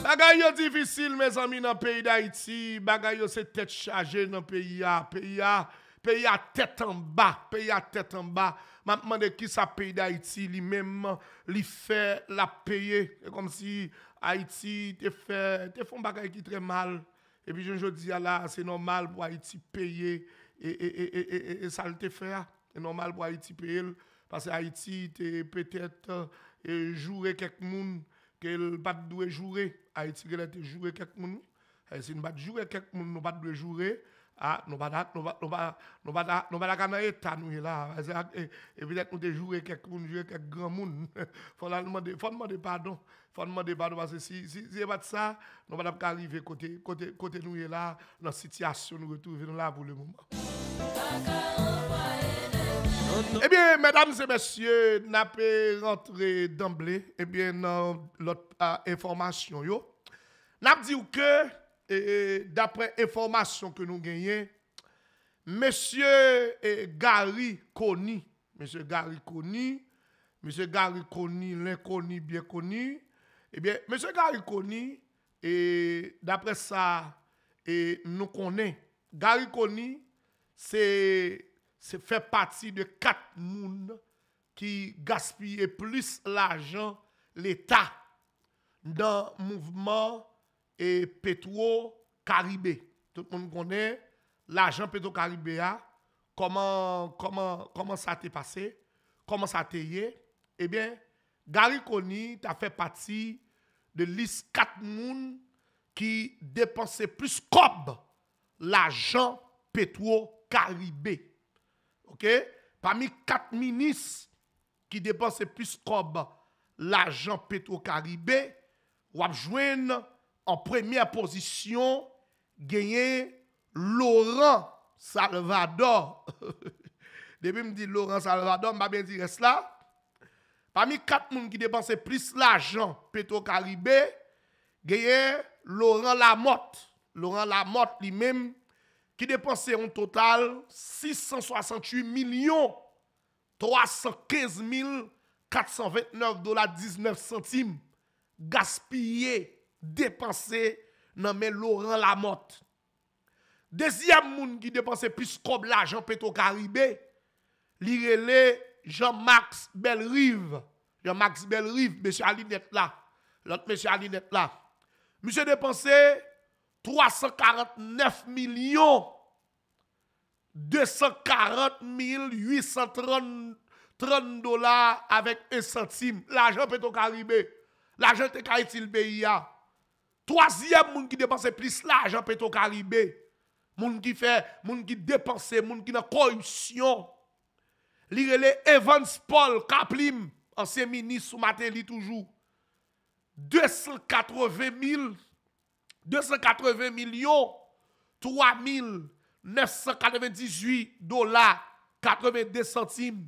Bagay yo difficile, mes amis, dans le pays d'Haïti. Bagay yo c'est tête chargée dans le pays. Pays pays à tête en bas, pays à tête en bas. Maintenant, demandé qui ça pays d'Haïti lui-même, lui fait la payer. C'est comme si Haïti te fait, te font bagay qui très mal. Et puis je dis à là, c'est normal pour Haïti payer et, ça le fait. C'est normal pour Haïti parce que Haïti peut-être euh, jouer quelques monde qu'elle pas doué jouer. Haïti elle a joué quelques monde. nous ne pas jouer quelques monde, nous pas doué jouer ah, nous va nous pas nous va nous va nous là et, et peut-être nous déjouer quelques monde jouer quelques grand monde faut demander faut demander pardon faut demander pardon parce que si si c'est pas ça nous pas arriver côté côté côté nous là dans situation nous retrouver là pour le moment eh bien, mesdames et messieurs, n'a pas rentré d'emblée, eh bien, dans l'autre ah, information, yo. N'a dit que et d'après information que nous gagnons, Monsieur eh, Gary Conny, Monsieur Gary Conny, Monsieur Gary Conny, l'inconnu bien connu, eh bien, Monsieur Gary Conny, et eh, d'après ça, et eh, nous connaissons, Gary Conny, c'est fait partie de quatre mondes qui gaspillaient plus l'argent, l'État, dans le mouvement et Petro-Caribé. Tout le monde connaît l'agent Petro-Caribé, hein? comment, comment, comment ça t'est passé, comment ça t'est yé. Eh bien, Gary tu a fait partie de liste 4 moun qui dépensait plus cob l'agent Petro-Caribé. OK? Parmi 4 ministres qui dépensaient plus cob l'agent Petro-Caribé, ou en première position, gagné Laurent Salvador. Depuis me dit Laurent Salvador, m'a bien dire cela. Parmi quatre personnes qui dépensaient plus l'argent Petro-Caribé, gagné Laurent Lamotte. Laurent Lamotte lui-même qui dépensait en total 668 millions 315 429 dollars 19 centimes gaspillés dépensé nommé Laurent Lamotte. Deuxième monde qui dépensait plus comme l'argent Petro-Caribé, l'irélé Jean-Max Belrive Jean-Max Belrive monsieur Alinette là. L'autre monsieur Alinette là. Monsieur dépense 349 millions 240 830 dollars avec un centime. L'argent Petro-Caribé. L'argent le BIA. Troisième monde qui dépense plus l'argent Petro caribé. Monde qui fait, moun qui dépense, monde qui dans corruption. L'irele Evans Paul Kaplim, ancien ministre sous matin toujours. 280 000 280 millions 3 998 dollars 82 centimes.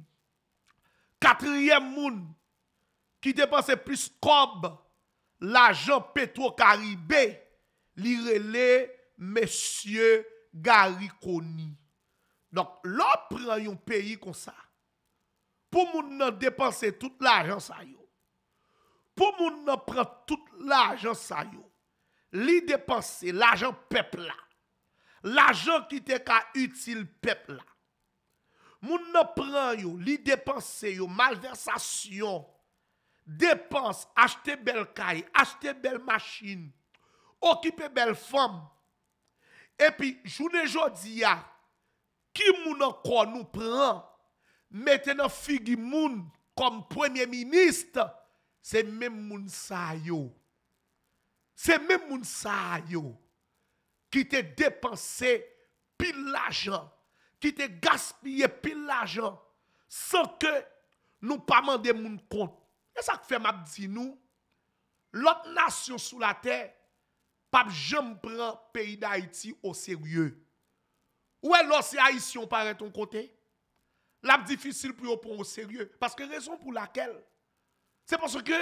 Quatrième monde qui dépense plus cob L'ajan Petro-Karibè li rele M. Garikoni. Donk, lò pran yon peyi kon sa. Pou moun nan depanse tout l'ajan sa yo. Pou moun nan pran tout l'ajan sa yo. Li depanse l'ajan pepla. L'ajan ki te ka util pepla. Moun nan pran yo, li depanse yo malversasyon. Dépense, acheter belle caille, acheter belle machine, occuper belle femme. Et puis, journée dis, qui moun encore nous prend, maintenant figure moun comme premier ministre, c'est même moun sa C'est même moun qui te dépensé pile l'argent, qui te gaspillé pile l'argent, sans que nous pas des moun compte. E sa k fè map di nou, lot nasyon sou la tè, pap jèm pran peyi d'Haïti ou sèrye. Ou e lot se Haïti yon parè ton kote, lap difisil pou yo pran ou sèrye. Paske rezon pou lakel, se panso ke,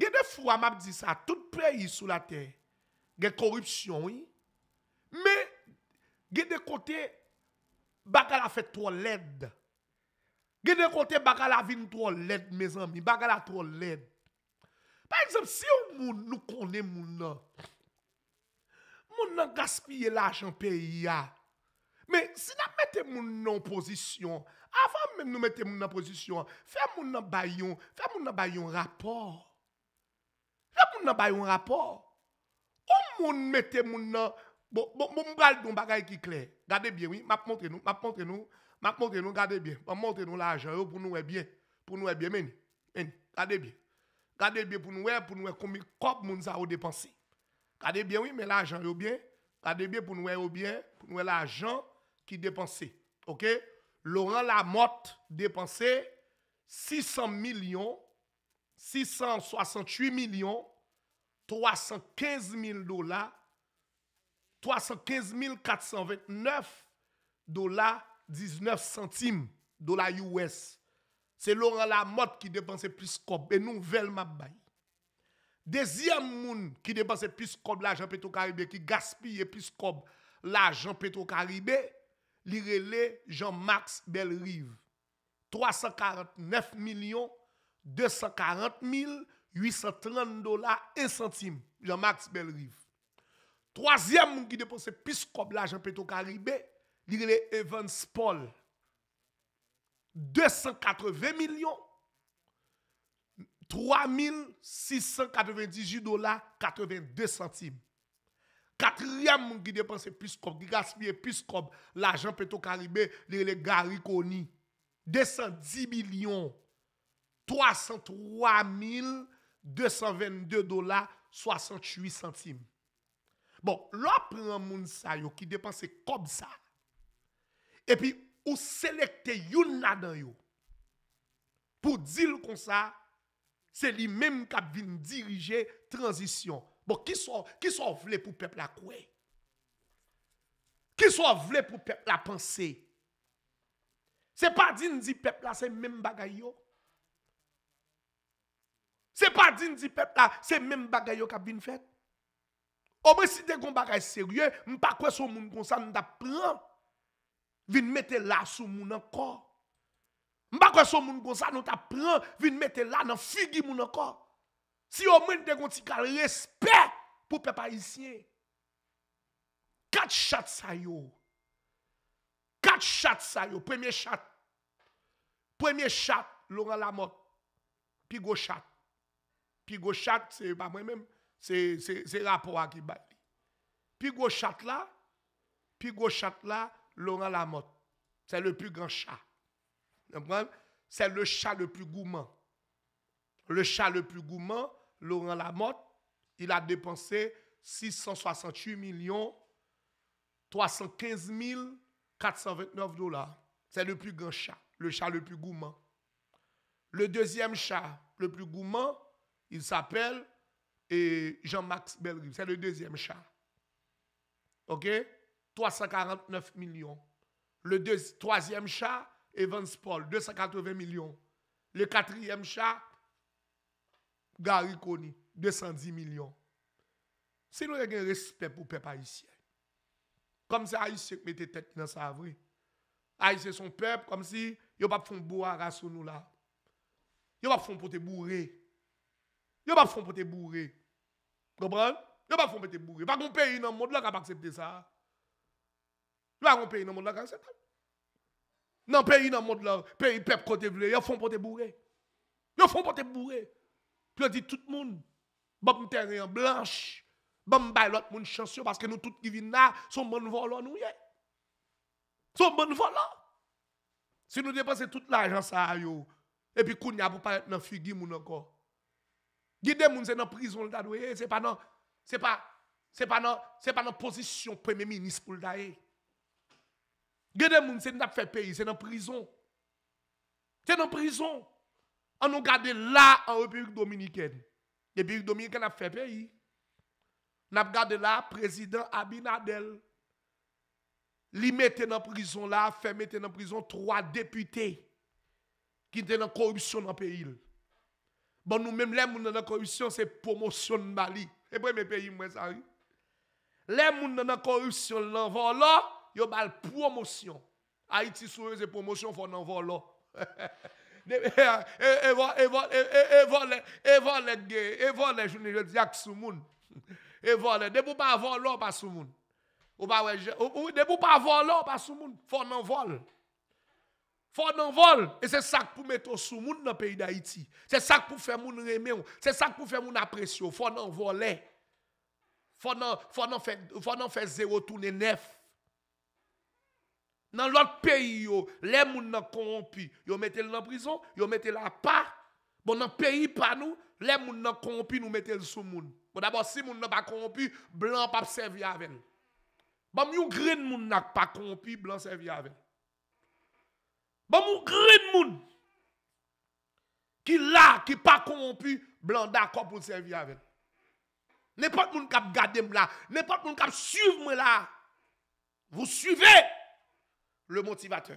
gè de fwa map di sa, tout peyi sou la tè, gè korupsyon yon. Me, gè de kote, bakal a fè to lèdè. Gede kote baka la vin to led, mezan mi, baka la to led. Par exemple, si yo moun nou konen moun nan, moun nan gaspye la ajan peyi ya. Men, si nan mette moun nan posisyon, avan men nou mette moun nan posisyon, fe moun nan bayon, fe moun nan bayon rapor. Fe moun nan bayon rapor. O moun mette moun nan, bo mbal don baka e ki kler, gade bie, map monten nou, map monten nou, m'a monté nous gardez bien m'a monté nous l'argent pour nous bien pour nous bien meni. gardez bien gardez bien pour nous pour nous combien cop moun ça au dépenser gardez bien oui mais l'argent est bien gardez bien pour nous bien pour nous l'argent qui dépensé OK Laurent Lamotte dépensé 600 millions 668 millions 315 000 dollars 315 429 dollars 19 centimes de dollars US. C'est Laurent Lamotte qui dépensait plus et nouvelle m'a Deuxième monde qui dépensait plus la l'argent Petro-Caribé qui gaspille plus la l'argent Petro-Caribé, l'irélé Jean-Max Belrive. 349 millions 240 830 dollars 1 centime Jean-Max Belrive. Troisième monde qui dépensait plus la l'argent Petro-Caribé, direle Evans Paul, 280 milyon, 3698 dola, 82 centime. Katriyam moun ki depanse piskop, ki gasmye piskop, lajan peto karime, direle Gary Kony, 210 milyon, 303 mil, 222 dola, 68 centime. Bon, lopren moun sa yo, ki depanse kopsa, epi ou selekte yon nan yon, pou dil kon sa, se li menm kabin dirije, transisyon. Bon, ki so vle pou pep la kwe? Ki so vle pou pep la pense? Se pa din di pep la, se menm bagay yo? Se pa din di pep la, se menm bagay yo kabin fet? Obe, si de kon bagay serye, m pa kwe sou moun kon sa, m da prant, vin mette la sou moun an kor. Mbakwa sou moun gwa sa nou ta pran, vin mette la nan figi moun an kor. Si yo mwen de gwen ti kal respet, poupe pa isye. Kat chat sa yo. Kat chat sa yo. Premye chat. Premye chat, loran la mot. Pi go chat. Pi go chat, se ba mwen men, se rapor akibati. Pi go chat la, pi go chat la, Laurent Lamotte. C'est le plus grand chat. C'est le chat le plus gourmand. Le chat le plus gourmand, Laurent Lamotte, il a dépensé 668 millions 315 429 dollars. C'est le plus grand chat, le chat le plus gourmand. Le deuxième chat le plus gourmand, il s'appelle Jean-Max Belrive. C'est le deuxième chat. OK 349 milyon. Le 3e char, Evans Paul, 280 milyon. Le 4e char, Gary Coney, 210 milyon. Se nou yon gen respekt pou pep a isye. Kom se a isye mette tet nan sa avri. A isye son pep kom si yo pa fon bo a rasonou la. Yo pa fon pote bourre. Yo pa fon pote bourre. Gobran? Yo pa fon pote bourre. Pa kon pe yon nan mod, lak ap aksepte sa a. Là, on paye dans le monde là, c'est Dans le pays, dans le monde là, pays, peuple, côté y ils font pour te bourrer. Ils font pour te bourrer. Puis on dit tout le monde, bon terrain blanche, bon bail l'autre monde chanceux, parce que nous tous qui venons là, sont bon volants, nous, sont bon volants. Si nous dépensons toute l'argent, ça, eu. et puis qu'on y a pas être dans fugue, mon encore. Guider moun, c'est dans prison, là, eh, c'est pas dans, c'est pas, c'est pas dans, c'est pas dans position premier ministre pour le eh c'est dans la prison c'est dans prison. C'est prison. On nous garde là en République dominicaine. La République dominicaine a fait pays. On a gardé là président Abinadel. Li mette dans prison là, fait mettre dans prison trois députés qui étaient dans corruption dans le pays. Bon, nous-mêmes, les gens dans la corruption, c'est promotion de Mali. Et premier pays, moi, ça. Les gens dans la corruption, là, voilà yo bal promotion. Haïti sou eh, eh, eh, c'est promotion font nan volo. E vole ge, e vole jouni je diak sou moun. E vole, de pou pa volo pa sou moun. Ou pa we, de pou pa volo pa sou moun, fon nan vol. Fon nan vol, e ça que pou meto sou moun nan pays d'Haïti. Se sak pou fè moun remè ou, ça sak pou fè moun apresyo, fon nan volè. Fon nan fè zè ou toune nef. Dans l'autre pays, les gens sont corrompus. Ils mettent en prison, ils mettent la pas. Bon, dans pays, pas nous, les gens sont corrompus, nous mettons sous le monde. Bon, d'abord, si les gens ne sont pas corrompus, blanc pas servir avec nous. Bon, les gens ne n'a pas corrompus, blanc servir avec nous. Bon, les gens qui là, qui pas corrompu, blanc d'accord pour servir avec nous. N'importe qui qui moi là, n'importe qui qui moi là, vous suivez. Le motivateur.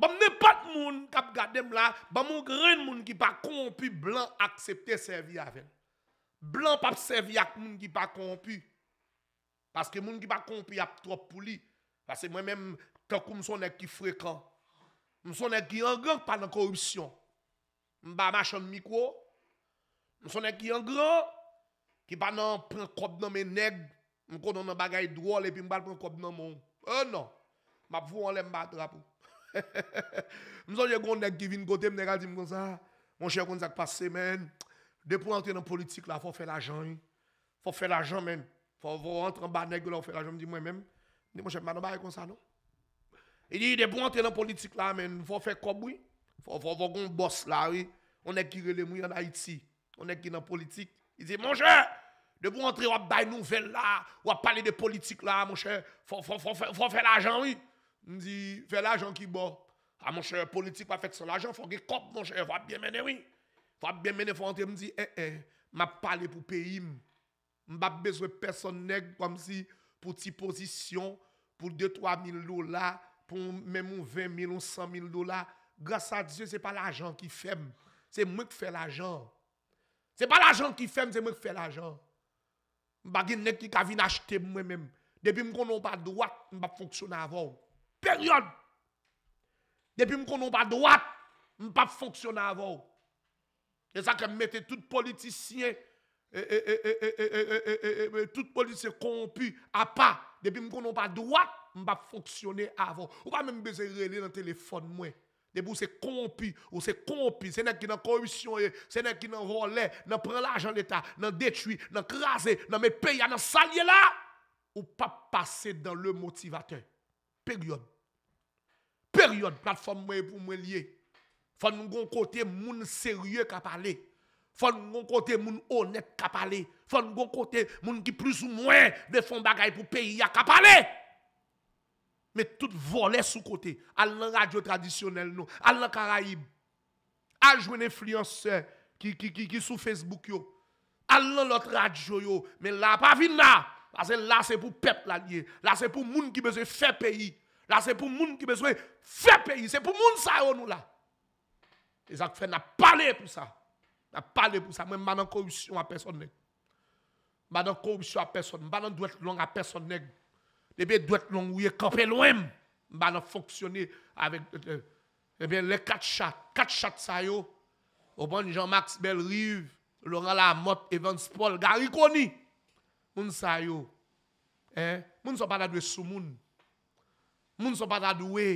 Bam ne pat moun kap gadem la, bam moun kren moun ki pa kompi, blan aksepte sevi aven. Blan pap sevi ak moun ki pa kompi. Paske moun ki pa kompi ap trop pouli. Paske mwen menm, kakou mson ek ki frekant. Mson ek ki angran kwa panan korupsyon. Mba machan mikwo, mson ek ki angran, ki panan pran kob nan meneg, mkon nan bagay drol, epi mban pran kob nan moun. E nan, m'a vou en l'aime drapeau. Nous avons un nèg qui vient côté, me dit comme ça, mon cher qu'on ça passe semaine, depuis entrer dans politique là, faut faire l'argent. Faut faire l'argent même. Faut rentrer en bas nèg là, faire l'argent, me dis moi même. mon cher, madame, pas comme ça non. Il dit depuis entrer dans politique là, mais faut faire quoi oui. Faut faut faut un boss là, oui. On est qui mouille en Haïti. On est qui dans politique. Il dit mon cher, de vous entrer, on a nouvelle là, on va parler de politique là, mon cher. Faut, faut, faut, faut, faut faire l'argent, oui. M zi, fè l'ajan ki bo A monsher politik pa fèt sol ajan Fò gè kop monsher, fò ap bè mène wè Fò ap bè mène fò an te m zi, e e M ap pale pou peyi m M bap bezwe person neg Kwa m zi, pou ti pozisyon Pou 2-3 mil dola Pou mèm ou 20 mil ou 100 mil dola Gras a diye, se pa l'ajan ki fèm Se m wèk fè l'ajan Se pa l'ajan ki fèm, se m wèk fè l'ajan M bagi nèk ki kavine achete m wè mèm Depi m konon pa dwak M bap fonksyon avò w période. Depuis que je n'ai pas droit, je ne pas fonctionner avant. C'est ça que mettait tout politicien, tout politiciens corrompu à part Depuis que je n'ai pas droit, je ne pas fonctionner avant. Ou pas même besoin de dans le téléphone. Moi. Debout, c'est corrompu, ou c'est corrompu, c'est n'est qui dans corruption, c'est un qui dans voler, dans prend l'argent de l'État, dans détruire, dans crasé, dans met pays, dans salier là, ou pas passer dans le motivateur période. Période, plateforme pour moi lié. Faut nous gon côté moun sérieux qui parler. Faut nous gon côté moun honnête qui parler. Faut nous gon côté moun qui plus ou moins de fond bagaille pour pays qui parler. Mais tout volé sous côté, à la radio traditionnelle nous, à la Caraïbe, à jouer influenceur qui qui qui sur Facebook yo. À l'autre radio yo, mais là pas vinn là parce que là c'est pour peuple là Là c'est pour moun qui besoin faire pays. Là, c'est pour le monde qui besoin faire pays. C'est pour le monde ça, oh, nous là. Et ça fait, n'a parlé pour ça. N'a parlé pour ça. Même maintenant, corruption à personne. Maintenant, corruption à personne. Maintenant, doit être long à personne. Depuis, eh doit être long, oui, campé loin. Maintenant, fonctionner avec. Euh, euh, eh bien, les quatre chats. Quatre chats, ça, yo. Au bon Jean-Max Bellerive, Laurent Lamotte, Evans Paul, Gariconi. Conny. Moun sa yo. eh Moun sont pas là de sous moun. Moun so pata adouwe,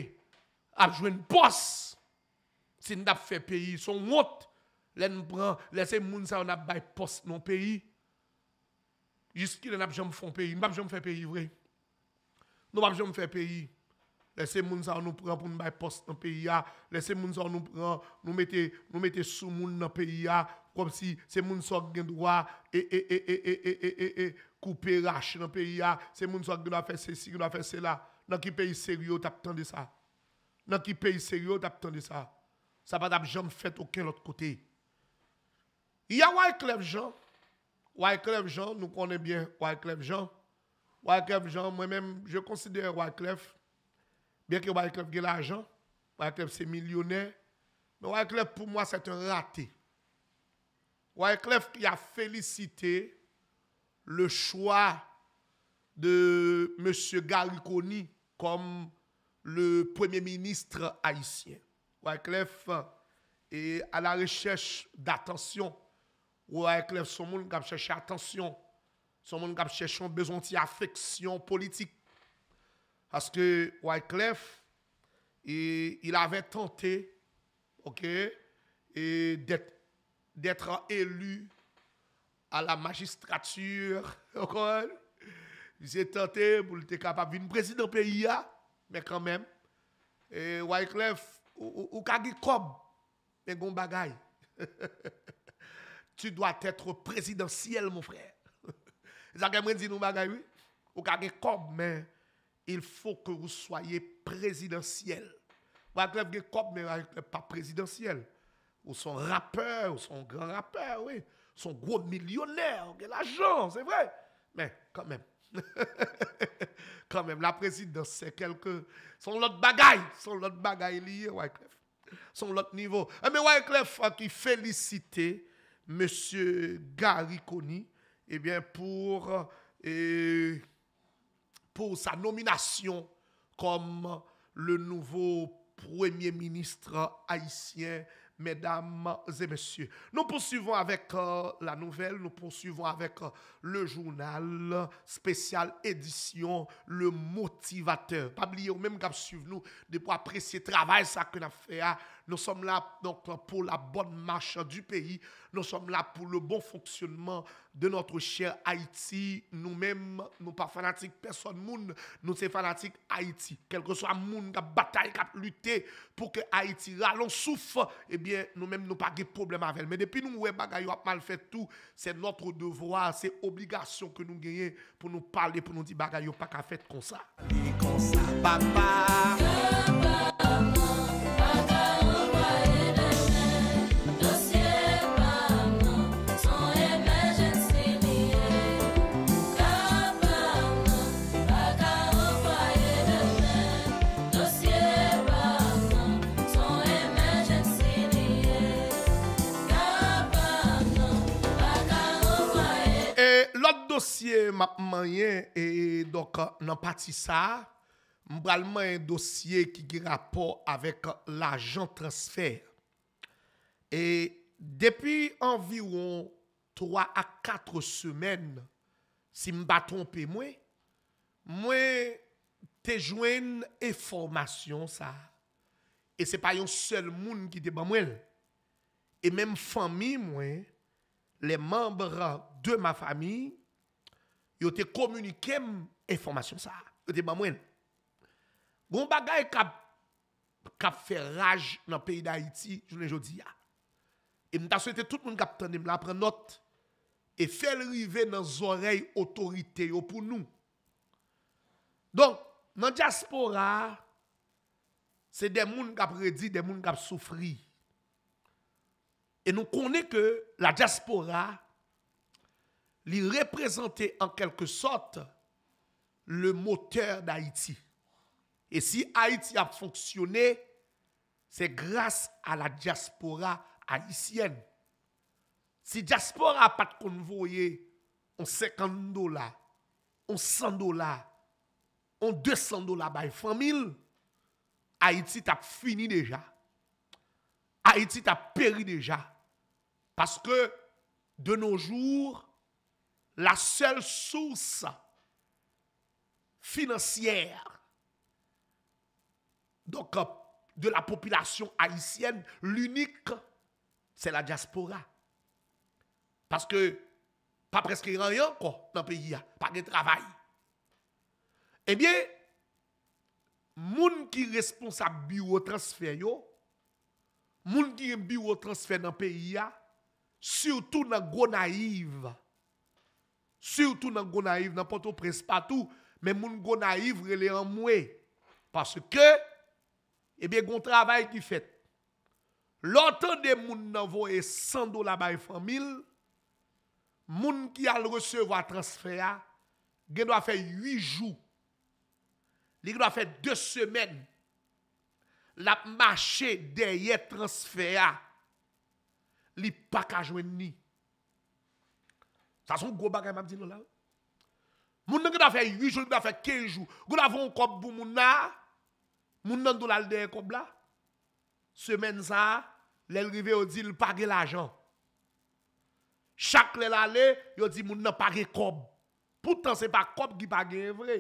apjouen pos, si nou dap fe peyi. Son wot, lè nou pran, lè se moun sa ou nabay pos nou peyi, jist ki lè nap jom fon peyi. Nou pap jom fe peyi vre. Nou pap jom fe peyi. Lè se moun sa ou nou pran pou nou bay pos nou peyi ya. Lè se moun sa ou nou pran, nou mette sou moun nou peyi ya. Komp si se moun sa ou gen dwa, e, e, e, e, e, e, e, e, e, koupe rache nou peyi ya. Se moun sa ou gen wap fè se si, gen wap fè se la. dans qui pays sérieux as attendu ça dans qui pays sérieux as attendu ça ça pas d'ab jamais fait aucun autre côté il y a Wyclef Jean Wyclef Jean nous connaissons bien Wyclef Jean Wyclef Jean moi-même je considère Wyclef bien que Wyclef ait l'argent Wyclef c'est millionnaire mais Wyclef pour moi c'est un raté Wyclef qui a félicité le choix de M. Gariconi comme le premier ministre haïtien. Wyclef est eh, à la recherche d'attention. Wyclef, son monde qui cherche attention. Son monde qui cherche un besoin d'affection politique. Parce que Wyclef, eh, il avait tenté eh, d'être élu à la magistrature. j'ai tenté pour être capable de président pays, hein, mais quand même, et Wyclef, ou, ou, comme, mais tu dois être présidentiel, mon frère. Ça dit nous bagaille, oui. Ou comme, mais il faut que vous soyez présidentiel. Wyclef gen comme, mais pas présidentiel. Ou son rappeur, ou son grand rappeur, oui. Son gros millionnaire, ou l'argent, c'est vrai. Mais quand même. Quand même, la présidence, c'est quelque. Son l'autre bagaille. Son l'autre bagaille lié, Wyclef. Son l'autre niveau. Eh, mais Wyclef qui félicité M. Gary et eh bien, pour, eh, pour sa nomination comme le nouveau premier ministre haïtien mesdames et messieurs. Nous poursuivons avec euh, la nouvelle, nous poursuivons avec euh, le journal spécial édition Le Motivateur. Pas oublier, même qu'à suivre nous, de pouvoir apprécier le travail ça que nous fait hein. Nous sommes là donc, pour la bonne marche du pays. Nous sommes là pour le bon fonctionnement de notre cher Haïti. Nous-mêmes, nous pas fanatiques, personne monde. Nous sommes fanatiques Haïti. Quel que soit monde qui bataille, qui lutté pour que Haïti rallonge souffre, eh bien, nous-mêmes, nous pas de problème avec elle. Mais depuis nous, ouais, avons mal fait tout. C'est notre devoir, c'est obligation que nous gagnons pour nous parler, pour nous dire bagaille, pas qu'à faire comme ça. Comme ça, mwenye nan pati sa mwen bralman yon dosye ki gira po avèk l'ajant transfer e depi anviron 3 a 4 semen si mba trompè mwen mwen te jwen e formasyon sa e se pa yon sel moun ki deban mwen e mwen mfami mwen le mambra de ma fami yo te komunikem informasyon sa, yo te mamwen. Gon bagay kap, kap fe raj nan peyi da iti, jounen jodi ya. E mta sou ete tout moun kap tanim la pre not, e fel rive nan zorey otorite yo pou nou. Don, nan diaspora, se den moun kap redi, den moun kap soufri. E nou konen ke la diaspora, il représentait en quelque sorte le moteur d'Haïti. Et si Haïti a fonctionné, c'est grâce à la diaspora haïtienne. Si diaspora n'a pas de convoyé, en 50 dollars, en 100 dollars, on 200 dollars par famille, Haïti t'a fini déjà. Haïti t'a péri déjà. Parce que de nos jours, la sel sous financier de la popilasyon alisyen, l'unik se la diaspora. Paske pa preske ranyan ko nan peyi ya, pa gen travay. Ebyen, eh moun ki responsab bi ou transfe yo, moun ki bi ou transfe nan peyi ya, surtout nan gwo naiv a Surtou nan go na ivre, nan poto prez patou, men moun go na ivre le an mwe. Paske, ebe, goun travay ki fet. Lantan de moun nan vo e 100 do la baye famil, moun ki al resevo a transfera, gen wafet 8 jou. Li gen wafet 2 semen. Lap mache deye transfera. Li pakajwen ni. Sasyon gwo bagay mam di nou lal. Moun nan gen a fe 8 jou, gen a fe 15 jou. Gen a fe yon kob pou moun nan, moun nan dou lal de yon kob la. Semen sa, lèl rive yon di l page l ajan. Chak lèl a le, yon di moun nan page kob. Poutan se pa kob, gen page yon vre.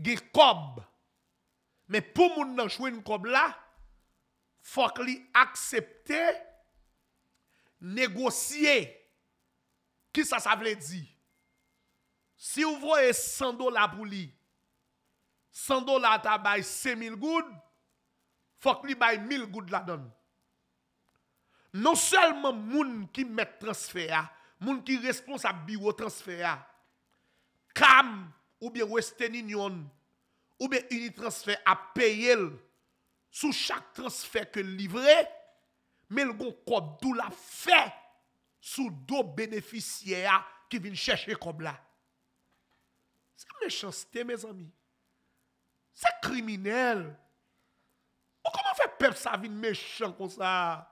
Gen kob. Men pou moun nan chwe yon kob la, fok li aksepte, negosye, Ki sa sa vle di? Si ou vre e 100 dola pou li, 100 dola ta bay 7000 goud, fok li bay 1000 goud la don. Non selman moun ki met transfer ya, moun ki responsa biwo transfer ya, kam ou be Weston Union, ou be unitransfer a pey el, sou chak transfer ke livre, me l gon kodou la fey, sous deux bénéficiaires qui viennent chercher comme là. C'est méchanceté, mes amis. C'est criminel. Comment fait peuple ça vient méchant comme ça?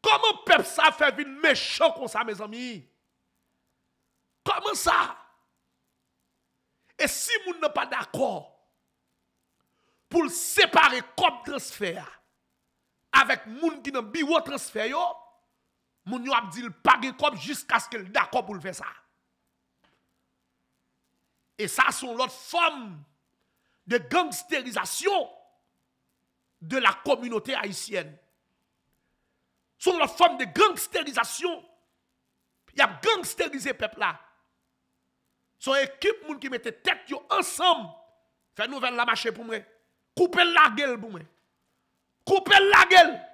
Comment peuple ça fait vivre méchant comme ça, mes amis? Comment ça? Et si vous n'êtes pas d'accord pour séparer comme transfert avec les gens qui n'a pas transfert, moun yo ap di l page kop jisk aske l da kop ou l fe sa. E sa son lot form de gangsterizasyon de la komunote haisyen. Son lot form de gangsterizasyon. Y ap gangsterize pep la. Son ekip moun ki mette tek yo ansam, fe nou ven la mache pou mwen. Koupe l la gel pou mwen. Koupe l la gel pou mwen.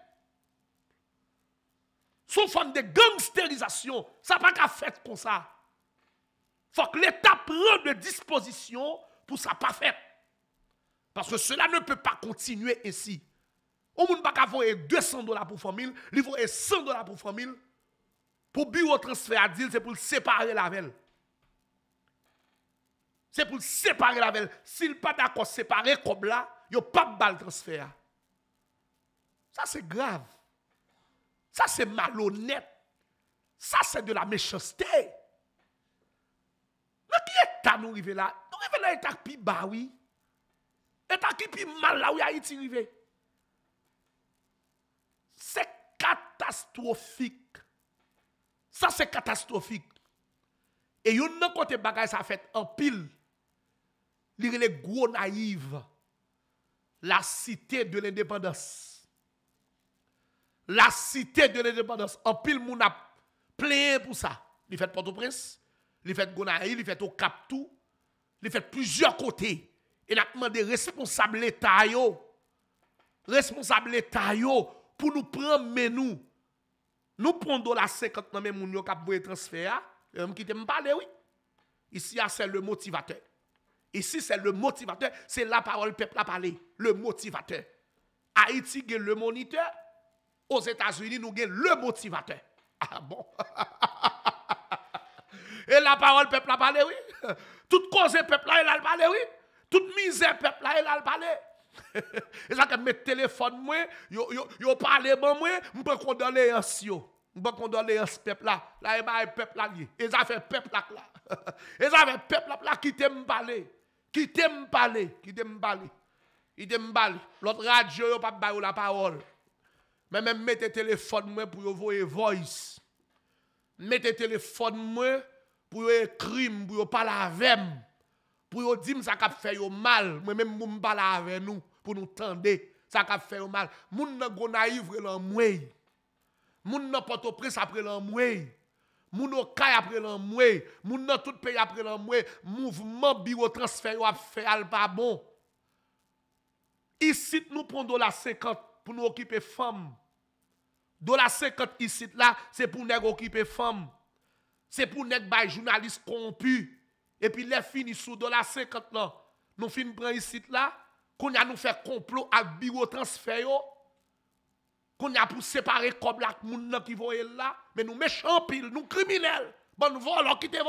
sous forme de gangsterisation. Ça n'a pas qu'à faire comme ça. faut que l'État prenne des dispositions pour ça pas faire. Parce que cela ne peut pas continuer ainsi. On ne peut pas faire 200 dollars pour famille, il faut 100 dollars pour famille. Pour bureau transfert à dire, c'est pour séparer la velle. C'est pour séparer la velle. S'il pas d'accord séparer comme là, il n'y a pas de balle transfert. Ça, c'est grave. Sa se malonet. Sa se de la mechoste. Non ki etan nou rive la? Nou rive la etan ki pi bawi? Etan ki pi mal la ou ya iti rive? Se katastrofik. Sa se katastrofik. E yon nan kote bagay sa fet an pil. Li re le gwo naiv. La site de l'independence. la cité de l'indépendance, en pile moun a plein pour ça. Il fait Port-au-Prince, il fait Gonaï, il fait au Cap tout, il fait plusieurs côtés. Et a demandé responsable l'État yo, responsable l'État yo, pour nous prendre mais nous. Nous prenons la 50 dans même moun yo cap voyer et qui parler oui. Ici ah, c'est le motivateur. Ici c'est le motivateur, c'est la parole peuple a parlé, le motivateur. Haïti est le moniteur aux États-Unis, nous avons le motivateur. Ah bon? Et la parole, peuple a parlé, oui. Toute cause, peuple a, parlé, oui. Toute misère, peuple a, elle parlé. Et ça, quand le téléphone, moi, yo, yo, yo parle, moi, je peux condamner un je ne condamner un peuple là. Là, il y a un peuple là. Et ça fait peuple là. Et ça fait peuple là qui t'aime parler. Qui t'aime parler. Qui t'aime parler. Qui t'aime parler. L'autre radio, il n'y pas la parole. mwen mwen mette telefon mwen pou yo voye voice, mette telefon mwen pou yo e krim, pou yo pala avem, pou yo dim sa kap fè yo mal, mwen mwen mwen bala ave nou, pou nou tende sa kap fè yo mal. Moun nan gona ivre lan mwen, moun nan poto pres apre lan mwen, moun nan kay apre lan mwen, moun nan tout pey apre lan mwen, moun mwen biyo transfer yo ap fè al babon. Isit nou pondo la sekant pou nou okipe famm, Dollar 50 ici là, c'est pour nèg occuper femme. C'est pour nèg bay journaliste corrompu. Et puis les fini sous 50 là. Nous fin prendre ici là, qu'on a nous fait complot à bureau transfert Qu'on a pour séparer comme la moun qui voyait là, mais nous méchants pile, nous criminels. Bon nous volons, quittez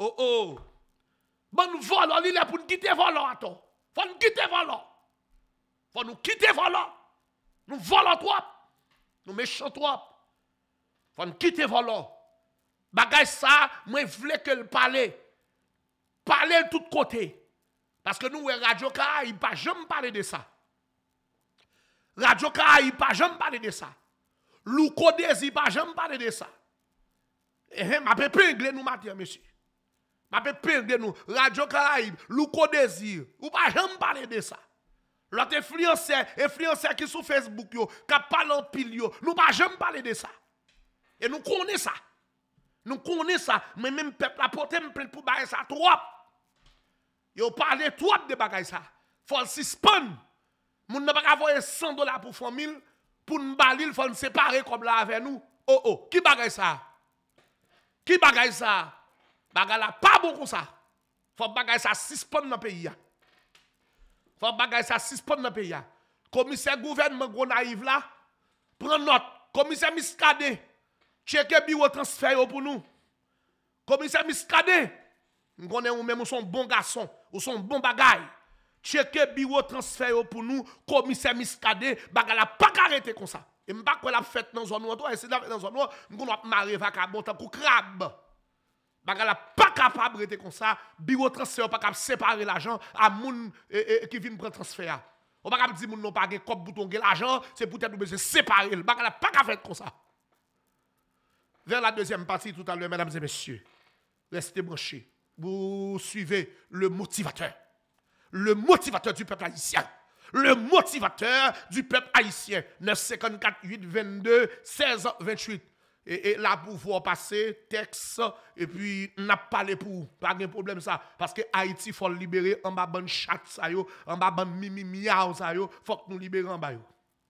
Oh oh. Bon nous volons, il est pour nous quitter volons attends. Faut nous quitter volons. Faut nous quitter volons. Nous volons toi. Nous méchants trop. Faut nous quitter volant. Bagage ça, moi voulais que le parler. Parler de tous Parce que nous, Radio Caraïbes il pas jamais parler de ça. Radio Caraïbes il pas jamais parler de ça. Louko il pas jamais parler de ça. Eh, eh m'a pépé nous matin, monsieur. M'a de nous. Radio Caraïbe, Louko Désir. Ou pas jamais parler de ça. L'autre influenceur, influenceur qui sur Facebook, qui parle en pile, nous ne jamais parler de ça. Et nous connaissons ça. Nous connaissons ça. Mais même peuple, la porté me pour bailler ça trop. Yo parlé trop de bagaille ça. Faut le suspendre. Moun n'a pas avoir 100 dollars pour famille pour nous il faut nous séparer comme là avec nous. Oh oh, qui bagaille ça? Qui bagaille ça? Bagaille là pas bon comme ça. Faut bagaille ça suspendre dans le pays. Fò bagay sa sispon nan pe ya. Komise gouvermen gwo naiv la. Pren not. Komise miskade. Cheke biwo transfer yo pou nou. Komise miskade. Mwen konen ou men mwen son bon gason. Ou son bon bagay. Cheke biwo transfer yo pou nou. Komise miskade. Bagay la pakarete kon sa. E mwen pa kwe la fet nan zon wot. Mwen kon wap mare vaka bota kou krab. n'est pas capable de comme ça. Bureau transfert pas capable de séparer l'argent à moun qui e, e, vient prendre transfert. On pas capable de dire moun non pas de cop bouton l'argent, c'est peut-être nous besoin séparer. Bagala pas capable faire comme ça. Vers la deuxième partie tout à l'heure, mesdames et messieurs, restez branchés. Vous suivez le motivateur. Le motivateur du peuple haïtien. Le motivateur du peuple haïtien. 954 822 22 et, là pour vous passer texte et puis n'a pas les pour pas de problème ça parce que Haïti faut libérer en bas de chat ça yo en bas de mimi miaou ça yo faut que nous libérer en bas yo